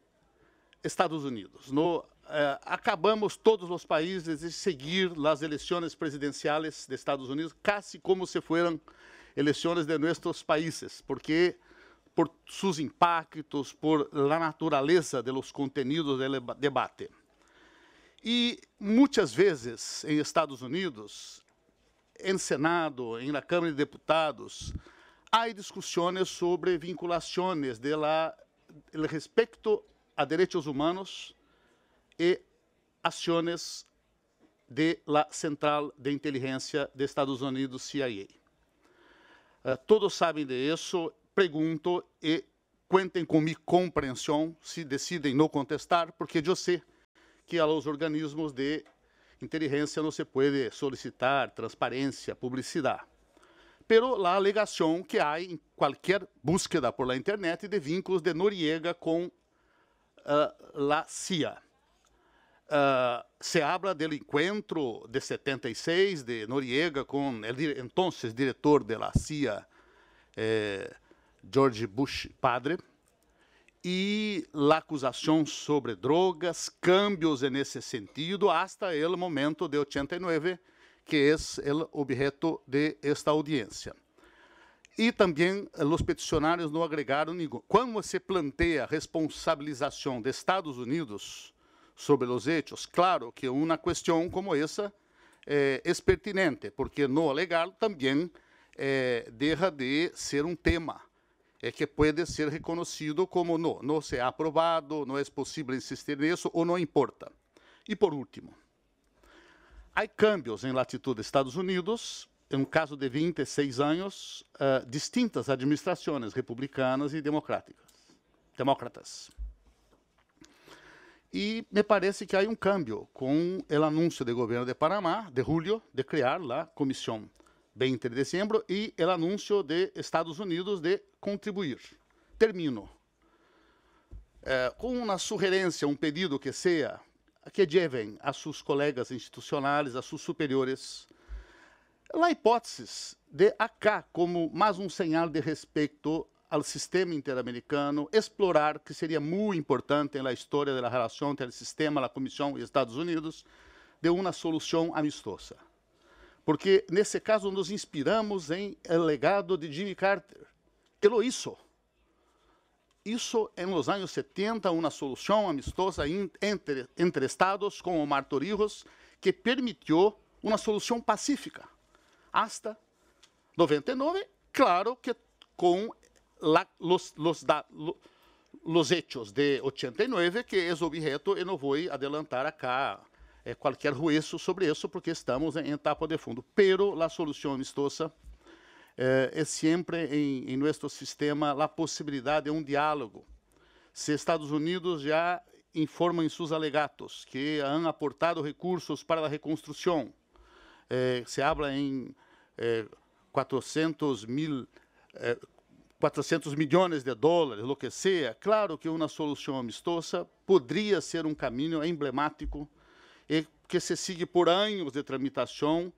Estados Unidos. No, eh, acabamos todos os países de seguir as eleições presidenciais de Estados Unidos casi como se fossem eleições de nossos países, porque por seus impactos, por la natureza de los contenidos del debate. E muitas vezes, em Estados Unidos, em Senado, em na Câmara de Deputados, há discussões sobre vinculações de la, respeito a direitos humanos e ações de la Central de Inteligência de Estados Unidos, CIA. Uh, eh, todos sabem disso pregunto e cuentem com minha compreensão se decidem não contestar, porque eu sei que aos organismos de inteligência não se pode solicitar transparência, publicidade. Pero la alegação que há em qualquer búsqueda por la internet de vínculos de Noriega com uh, la CIA. Uh, ah, se habla del encuentro de 76 de Noriega com o entonces diretor de la CIA, eh, George Bush padre, e a acusação sobre drogas, cambios nesse sentido, até o momento de 89, que é o objeto de esta audiência. E também os peticionários não agregaram ninguém. Quando você planteia responsabilização de Estados Unidos sobre os hechos, claro que uma questão como essa é, é pertinente, porque no alegado também é, deixa de ser um tema é que pode ser reconhecido como não, não se é aprovado, não é possível insistir nisso ou não importa. E por último, há cambios em latitude dos Estados Unidos, em é um caso de 26 anos, uh, distintas administrações republicanas e democráticas, demócratas. E me parece que há um câmbio com o anúncio do governo de Panamá, de julho, de criar a comissão de entre dezembro e o anúncio de Estados Unidos de contribuir. Termino. É, com uma sugerência, um pedido que seja que devem a seus colegas institucionais, a seus superiores, a hipótese de acá, como mais um sinal de respeito ao sistema interamericano, explorar, que seria muito importante na história da relação entre o sistema, a Comissão e Estados Unidos, de uma solução amistosa porque nesse caso nos inspiramos em Legado de Jimmy Carter. Pelo isso, isso em los anos 70, uma solução amistosa entre, entre estados como Martorijos, que permitiu uma solução pacífica. Hasta 99, claro que com la, los, los, da, los hechos de 89, que é objeto e não vou adelantar acá eh, qualquer juízo sobre isso, porque estamos em etapa de fundo. Pero a solução amistosa eh, é, é sempre em, nosso sistema a possibilidade de um diálogo. Se Estados Unidos já informam em seus alegatos que han aportado recursos para a reconstrução, eh, se habla em 400 mil 400 milhões de dólares, o que seja, claro que uma solução amistosa poderia ser um caminho emblemático e que se segue por anos de tramitação,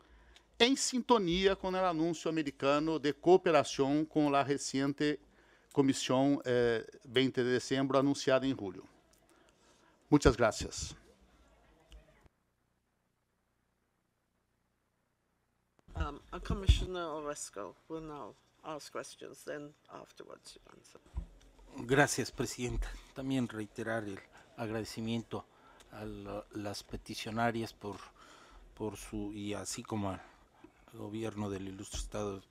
em sintonia com o anúncio americano de cooperação com a recente comissão eh, 20 de dezembro anunciada em julho. Muitas graças. Um, Commissioner Oresco will now ask questions, then afterwards you answer. Gracias, Presidenta. También reiterar el agradecimiento a las peticionarias por, por su, y así como al gobierno del ilustre Estado de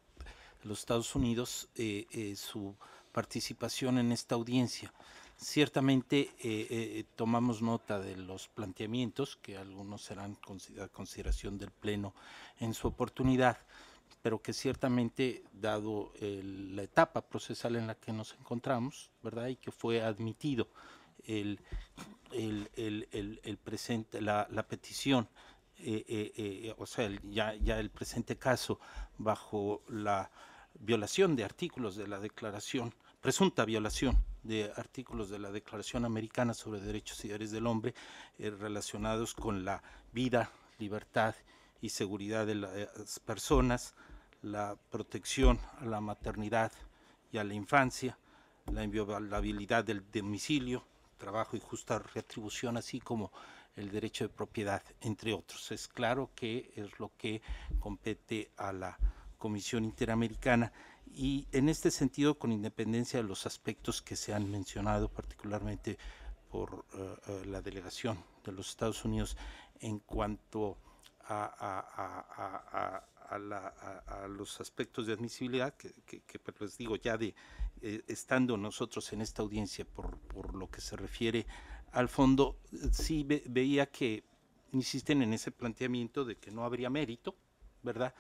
los Estados Unidos, eh, eh, su participación en esta audiencia. Ciertamente eh, tomamos nota de los planteamientos, que algunos serán a consideración del Pleno en su oportunidad, pero que ciertamente, dado la etapa procesal en la que nos encontramos, ¿verdad? Y que fue admitido el, el, presente, la, petición, eh, eh, eh, o sea, ya, ya el presente caso bajo la violación de artículos de la declaración, presunta violación de artículos de la Declaración Americana sobre Derechos y Derechos del Hombre relacionados con la vida, libertad y seguridad de las personas, la protección a la maternidad y a la infancia, la inviolabilidad del domicilio, trabajo y justa retribución, así como el derecho de propiedad, entre otros. Es claro que es lo que compete a la Comisión Interamericana y en este sentido, con independencia de los aspectos que se han mencionado, particularmente por eh, eh, la delegación de los Estados Unidos en cuanto a, a, los aspectos de admisibilidad, que, pues, les digo ya de eh, estando nosotros en esta audiencia por, lo que se refiere al fondo, sí veía que insisten en ese planteamiento de que no habría mérito, ¿verdad?,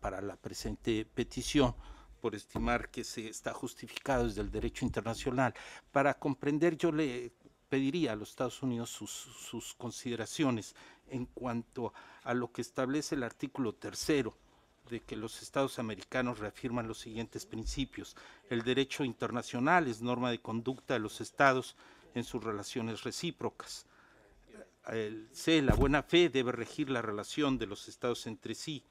para la presente petición por estimar que se está justificado desde el derecho internacional. Para comprender, yo le pediría a los Estados Unidos sus, sus consideraciones en cuanto a lo que establece el artículo tercero de que los estados americanos reafirman los siguientes principios. El derecho internacional es norma de conducta de los estados en sus relaciones recíprocas. C, la buena fe debe regir la relación de los estados entre sí.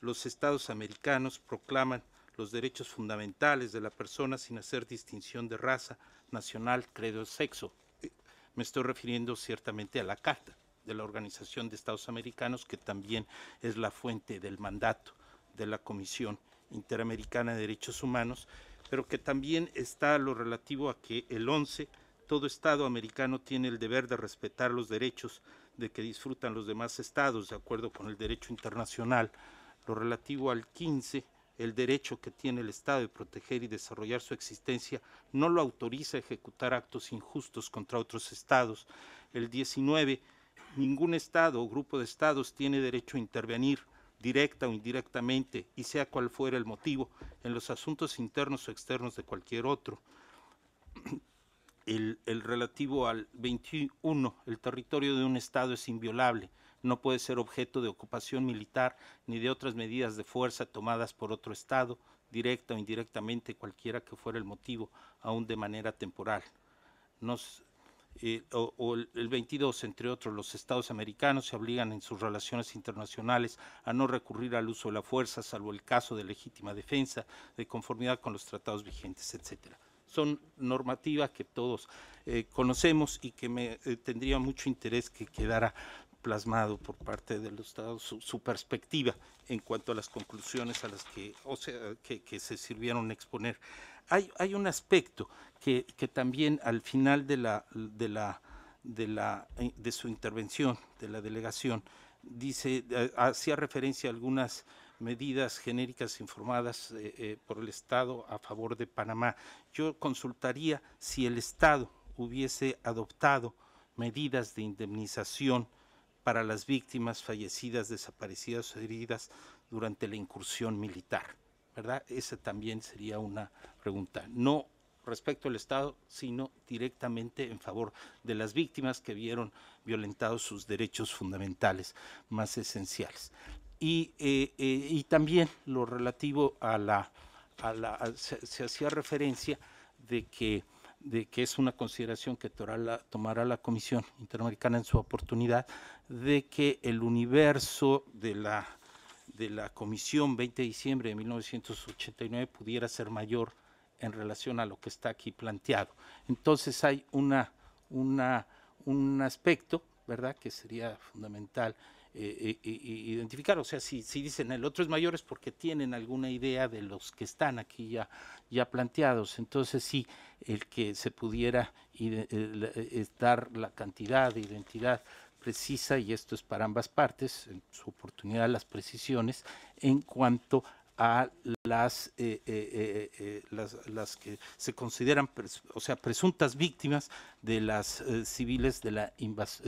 Los estados americanos proclaman los derechos fundamentales de la persona sin hacer distinción de raza, nacional, credo o sexo. Me estoy refiriendo ciertamente a la Carta de la Organización de Estados Americanos, que también es la fuente del mandato de la Comisión Interamericana de Derechos Humanos, pero que también está lo relativo a que el 11, todo Estado americano tiene el deber de respetar los derechos de que disfrutan los demás estados, de acuerdo con el derecho internacional. Lo relativo al 15, el derecho que tiene el Estado de proteger y desarrollar su existencia no lo autoriza a ejecutar actos injustos contra otros estados. El 19, ningún Estado o grupo de Estados tiene derecho a intervenir directa o indirectamente, y sea cual fuera el motivo, en los asuntos internos o externos de cualquier otro. El, relativo al 21, el territorio de un Estado es inviolable, no puede ser objeto de ocupación militar ni de otras medidas de fuerza tomadas por otro Estado, directa o indirectamente, cualquiera que fuera el motivo, aún de manera temporal. Nos, o, el 22, entre otros, los estados americanos se obligan en sus relaciones internacionales a no recurrir al uso de la fuerza, salvo el caso de legítima defensa, de conformidad con los tratados vigentes, etcétera. Son normativas que todos eh, conocemos y que me eh, tendría mucho interés que quedara plasmado por parte del Estado, su, perspectiva en cuanto a las conclusiones a las que, o sea, que, se sirvieron exponer. Hay, hay un aspecto que, que, también al final de, la, de, la, de, la, eh, de su intervención, de la delegación, dice, eh, hacía referencia a algunas medidas genéricas informadas eh, por el Estado a favor de Panamá. Yo consultaría si el Estado hubiese adoptado medidas de indemnización para las víctimas fallecidas, desaparecidas o heridas durante la incursión militar. ¿Verdad? Esa también sería una pregunta. No respecto al Estado, sino directamente en favor de las víctimas que vieron violentados sus derechos fundamentales más esenciales. Y, eh, eh, también lo relativo a la, la se hacía referencia de que de que es una consideración que tomará la Comisión Interamericana en su oportunidad, de que el universo de la, de la Comisión 20 de diciembre de 1989 pudiera ser mayor en relación a lo que está aquí planteado. Entonces hay una, una, un aspecto, ¿verdad?, que sería fundamental eh, eh, identificar. O sea, si, si, dicen el otro es mayor es porque tienen alguna idea de los que están aquí ya, ya planteados. Entonces, sí, el que se pudiera dar la cantidad de identidad precisa, y esto es para ambas partes, en su oportunidad las precisiones, en cuanto a a eh, eh, eh, las, las, que se consideran, o sea, presuntas víctimas de las civiles de la,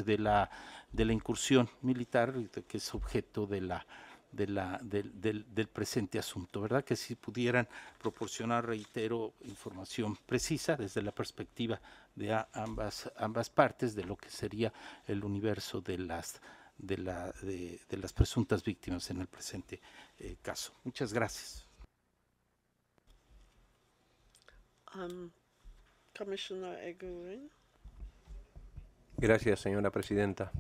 de, la, de la incursión militar que es objeto de la, de la, del, del, presente asunto, ¿verdad? Que si pudieran proporcionar, reitero, información precisa desde la perspectiva de ambas, ambas partes de lo que sería el universo de las de, la, de, las presuntas víctimas en el presente eh, caso. Muchas gracias. Um, gracias, señora presidenta.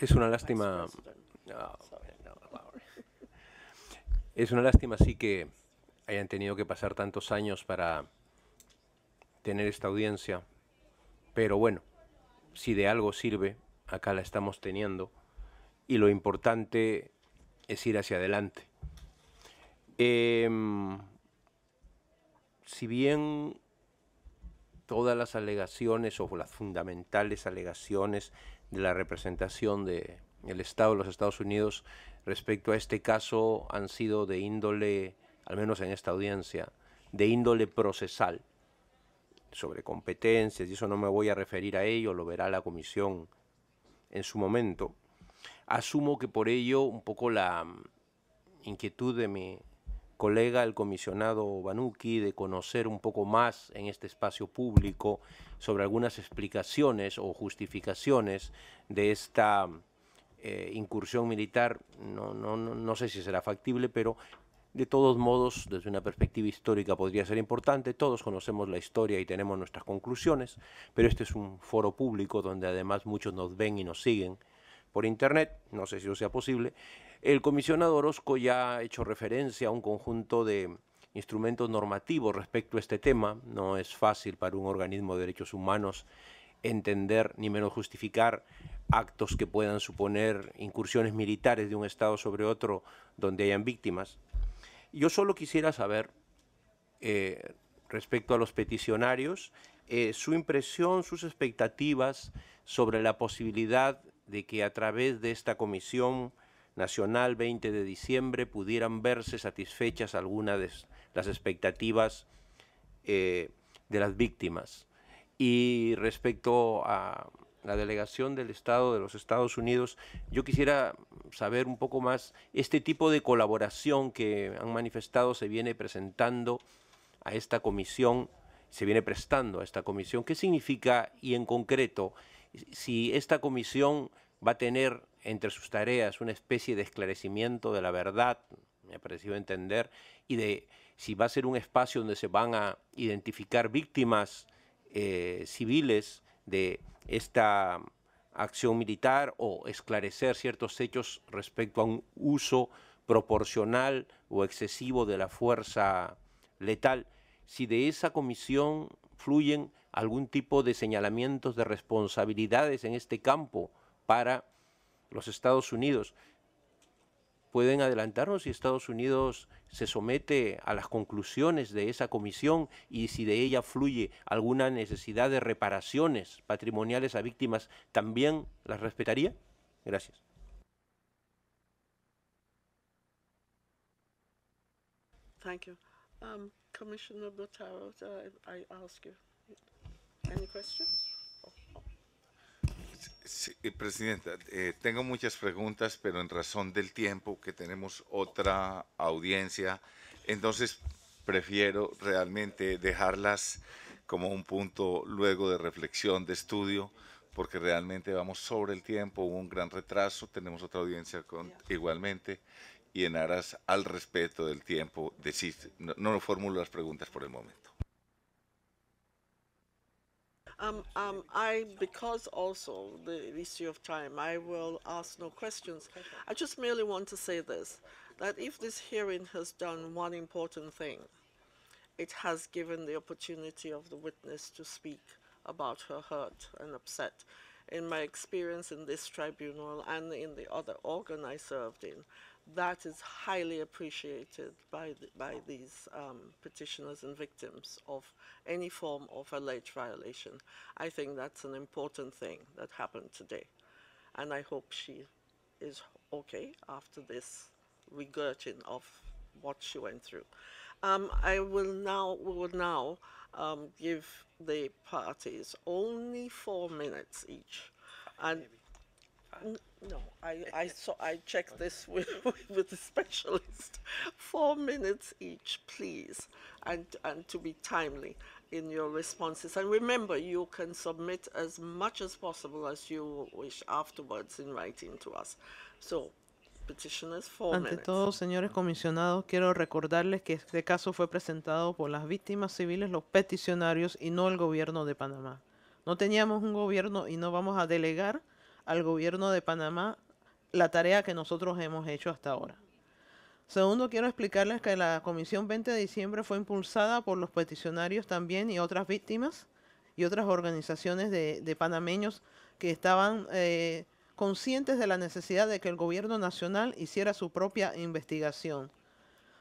Es una lástima. Ah, es una lástima, sí, que hayan tenido que pasar tantos años para tener esta audiencia. Pero bueno, si de algo sirve, acá la estamos teniendo, y lo importante es ir hacia adelante. Em, si bien todas las alegaciones o las fundamentales alegaciones de la representación del Estado de los Estados Unidos respecto a este caso han sido de índole, al menos en esta audiencia, de índole procesal, sobre competencias, y eso no me voy a referir a ello, lo verá la comisión en su momento. Asumo que por ello un poco la mm, inquietud de mi colega, el comisionado Banuki, de conocer un poco más en este espacio público sobre algunas explicaciones o justificaciones de esta mm, eh, incursión militar. no, no sé si será factible, pero de todos modos, desde una perspectiva histórica podría ser importante, todos conocemos la historia y tenemos nuestras conclusiones, pero este es un foro público donde además muchos nos ven y nos siguen por Internet, no sé si eso sea posible. El comisionado Orozco ya ha hecho referencia a un conjunto de instrumentos normativos respecto a este tema, no es fácil para un organismo de derechos humanos entender ni menos justificar actos que puedan suponer incursiones militares de un Estado sobre otro donde hayan víctimas. Yo solo quisiera saber, eh, respecto a los peticionarios, eh, su impresión, sus expectativas sobre la posibilidad de que a través de esta comisión nacional 20 de diciembre pudieran verse satisfechas algunas de las expectativas eh, de las víctimas. Y respecto a, la delegación del Estado de los Estados Unidos. Yo quisiera saber un poco más este tipo de colaboración que han manifestado se viene presentando a esta comisión, se viene prestando a esta comisión. ¿Qué significa y en concreto si esta comisión va a tener entre sus tareas una especie de esclarecimiento de la verdad, me ha parecido entender, y de si va a ser un espacio donde se van a identificar víctimas eh, civiles de esta acción militar o esclarecer ciertos hechos respecto a un uso proporcional o excesivo de la fuerza letal. Si de esa comisión fluyen algún tipo de señalamientos de responsabilidades en este campo para los Estados Unidos, pueden adelantarnos si Estados Unidos se somete a las conclusiones de esa comisión y si de ella fluye alguna necesidad de reparaciones patrimoniales a víctimas, ¿también las respetaría? Gracias. Um, Commissioner Botaro, uh, I ask you any questions? Eh, presidenta, eh, tengo muchas preguntas, pero en razón del tiempo que tenemos otra audiencia, entonces prefiero realmente dejarlas como un punto luego de reflexión, de estudio, porque realmente vamos sobre el tiempo, hubo un gran retraso, tenemos otra audiencia con, igualmente, y en aras al respeto del tiempo, decir, no, no formulo las preguntas por el momento. Um, um, I, because also the issue of time, I will ask no questions. I just merely want to say this, that if this hearing has done one important thing, it has given the opportunity of the witness to speak about her hurt and upset. In my experience in this tribunal and in the other organ I served in, that is highly appreciated by, the, by these um, petitioners and victims of any form of alleged violation. I think that's an important thing that happened today. And I hope she is okay after this regurging of what she went through. Um, I will now, we will now um, give the parties only four minutes each. And Maybe. no, I, I saw I checked this with, with the specialist. Four minutes each, please, and and to be timely in your responses. And remember, you can submit as much as possible as you wish afterwards in writing to us. So, petitioners, Ante todo, señores comisionados, quiero recordarles que este caso fue presentado por las víctimas civiles, los peticionarios y no el gobierno de Panamá. No teníamos un gobierno y no vamos a delegar al gobierno de Panamá la tarea que nosotros hemos hecho hasta ahora. Segundo, quiero explicarles que la Comisión 20 de diciembre fue impulsada por los peticionarios también y otras víctimas y otras organizaciones de, panameños que estaban eh, conscientes de la necesidad de que el gobierno nacional hiciera su propia investigación.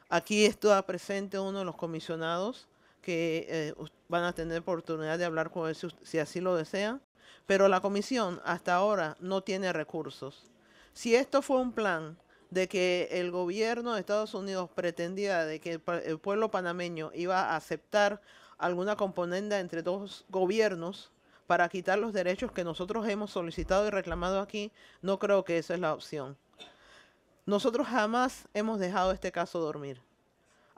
Aquí está presente uno de los comisionados que eh, van a tener oportunidad de hablar con él si, así lo desean, pero la comisión hasta ahora no tiene recursos. Si esto fue un plan de que el gobierno de Estados Unidos pretendía de que el pueblo panameño iba a aceptar alguna componenda entre dos gobiernos para quitar los derechos que nosotros hemos solicitado y reclamado aquí, no creo que esa es la opción. Nosotros jamás hemos dejado este caso dormir.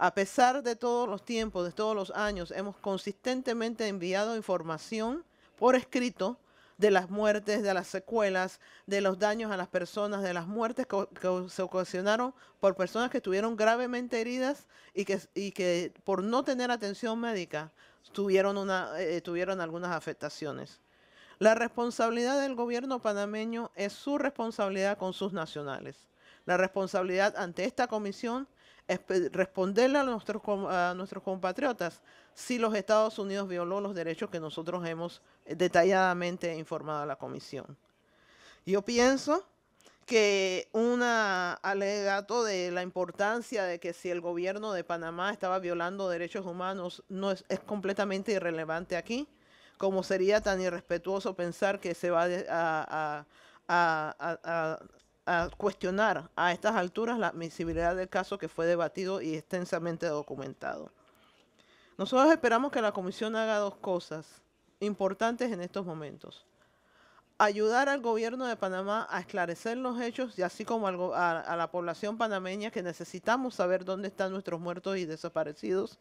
A pesar de todos los tiempos, de todos los años, hemos consistentemente enviado información por escrito de las muertes, de las secuelas, de los daños a las personas, de las muertes que, se ocasionaron por personas que estuvieron gravemente heridas y que, que por no tener atención médica tuvieron, una, eh, tuvieron algunas afectaciones. La responsabilidad del gobierno panameño es su responsabilidad con sus nacionales. La responsabilidad ante esta comisión responderle a nuestros, a nuestros compatriotas si los Estados Unidos violó los derechos que nosotros hemos eh, detalladamente informado a la Comisión. Yo pienso que un alegato de la importancia de que si el gobierno de Panamá estaba violando derechos humanos no es, completamente irrelevante aquí, como sería tan irrespetuoso pensar que se va a a cuestionar a estas alturas la admisibilidad del caso que fue debatido y extensamente documentado. Nosotros esperamos que la comisión haga dos cosas importantes en estos momentos. Ayudar al gobierno de Panamá a esclarecer los hechos y así como a, a la población panameña que necesitamos saber dónde están nuestros muertos y desaparecidos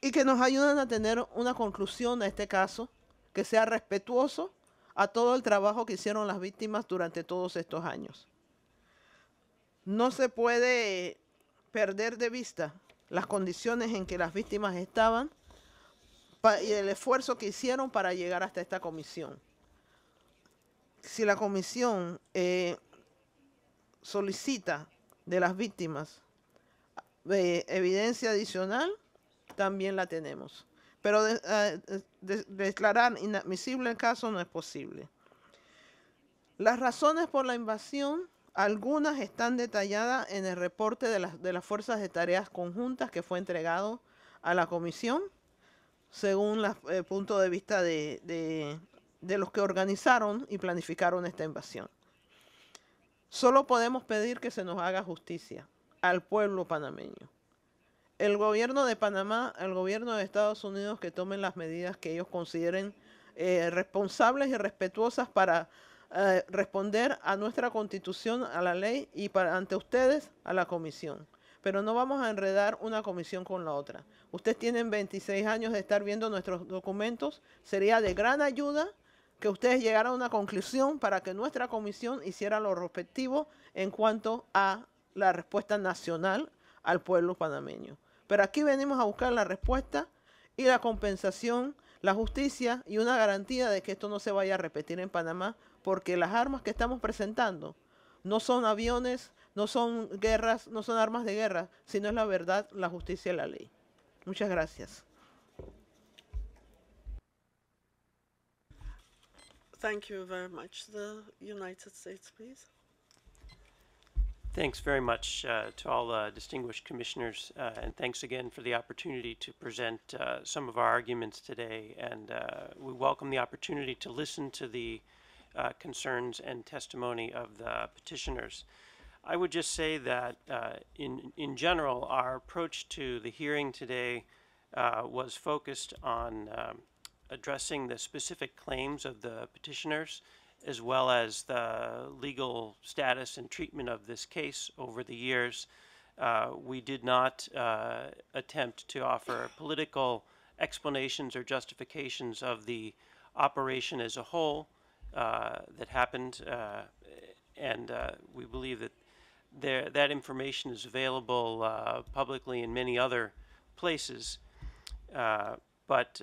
y que nos ayuden a tener una conclusión a este caso que sea respetuoso a todo el trabajo que hicieron las víctimas durante todos estos años. No se puede perder de vista las condiciones en que las víctimas estaban y el esfuerzo que hicieron para llegar hasta esta comisión. Si la comisión eh, solicita de las víctimas eh, evidencia adicional, también la tenemos. Pero eh, declarar inadmisible el caso no es posible. Las razones por la invasión, algunas están detalladas en el reporte de, de las Fuerzas de Tareas Conjuntas que fue entregado a la Comisión, según el eh, punto de vista de los que organizaron y planificaron esta invasión. Solo podemos pedir que se nos haga justicia al pueblo panameño el gobierno de Panamá el gobierno de Estados Unidos que tomen las medidas que ellos consideren eh, responsables y respetuosas para eh, responder a nuestra constitución, a la ley y para, ante ustedes a la comisión. Pero no vamos a enredar una comisión con la otra. Ustedes tienen 26 años de estar viendo nuestros documentos. Sería de gran ayuda que ustedes llegaran a una conclusión para que nuestra comisión hiciera lo respectivo en cuanto a la respuesta nacional al pueblo panameño. Pero aquí venimos a buscar la respuesta y la compensación, la justicia y una garantía de que esto no se vaya a repetir en Panamá, porque las armas que estamos presentando no son aviones, no son guerras, no son armas de guerra, sino es la verdad, la justicia y la ley. Muchas gracias. Thank Thanks very much uh, to all uh, distinguished commissioners, uh, and thanks again for the opportunity to present uh, some of our arguments today. And uh, we welcome the opportunity to listen to the uh, concerns and testimony of the petitioners. I would just say that, in in general, our approach to the hearing today was focused on um, addressing the specific claims of the petitioners as well as the legal status and treatment of this case over the years. Uh, we did not uh, attempt to offer political explanations or justifications of the operation as a whole uh, that happened, uh, and uh, we believe that there, that information is available uh, publicly in many other places. but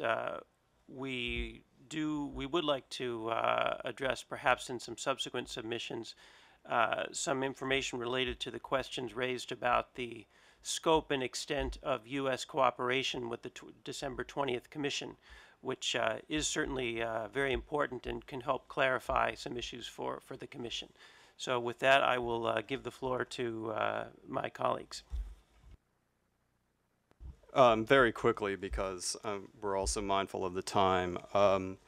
we do, we would like to uh, address perhaps in some subsequent submissions uh, some information related to the questions raised about the scope and extent of U.S. cooperation with the December 20th Commission, which uh, is certainly uh, very important and can help clarify some issues for, for the Commission. So with that, I will uh, give the floor to uh, my colleagues. Um, very quickly, because um, we're also mindful of the time. Um,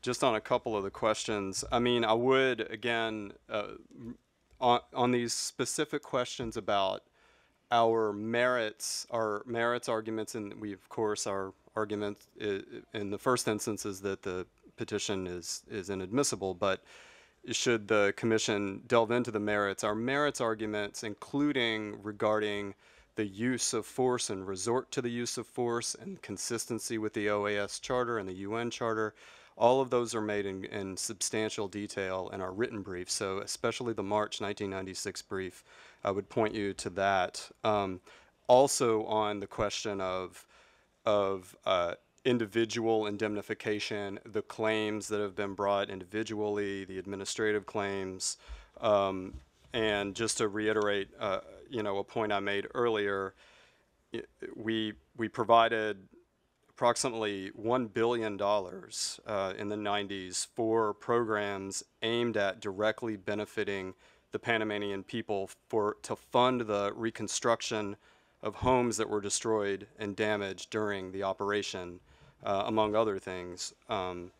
just on a couple of the questions, I mean, I would, again, uh, on, on these specific questions about our merits, our merits arguments, and we, of course, our argument in the first instance is that the petition is, is inadmissible, but should the commission delve into the merits, our merits arguments, including regarding the use of force and resort to the use of force and consistency with the OAS Charter and the UN Charter. All of those are made in, in substantial detail in our written brief, so especially the March 1996 brief, I would point you to that. Um, also on the question of, of uh, individual indemnification, the claims that have been brought individually, the administrative claims, um, and just to reiterate, uh, you know, a point I made earlier, we, we provided approximately $1 billion uh, in the 90s for programs aimed at directly benefiting the Panamanian people for, to fund the reconstruction of homes that were destroyed and damaged during the operation, uh, among other things. Um,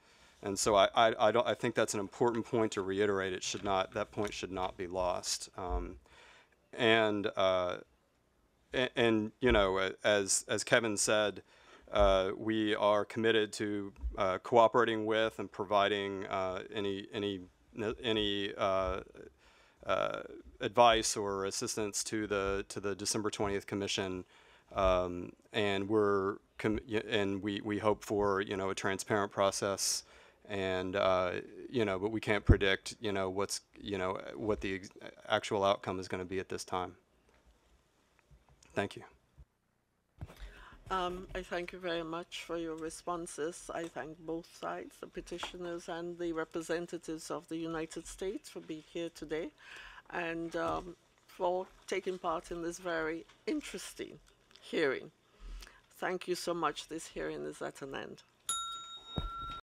and so I, I, I, I, think that's an important point to reiterate. It should not, that point should not be lost. Um, and uh, and, you know, as as Kevin said, uh, we are committed to uh, cooperating with and providing uh, any any any uh, uh, advice or assistance to the to the December twentieth commission, um, and we're and we we hope for you know a transparent process and you know, but we can't predict, you know, what's, you know, what the actual outcome is going to be at this time. Thank you. Um, I thank you very much for your responses. I thank both sides, the petitioners and the representatives of the United States for being here today and um, for taking part in this very interesting hearing. Thank you so much. This hearing is at an end.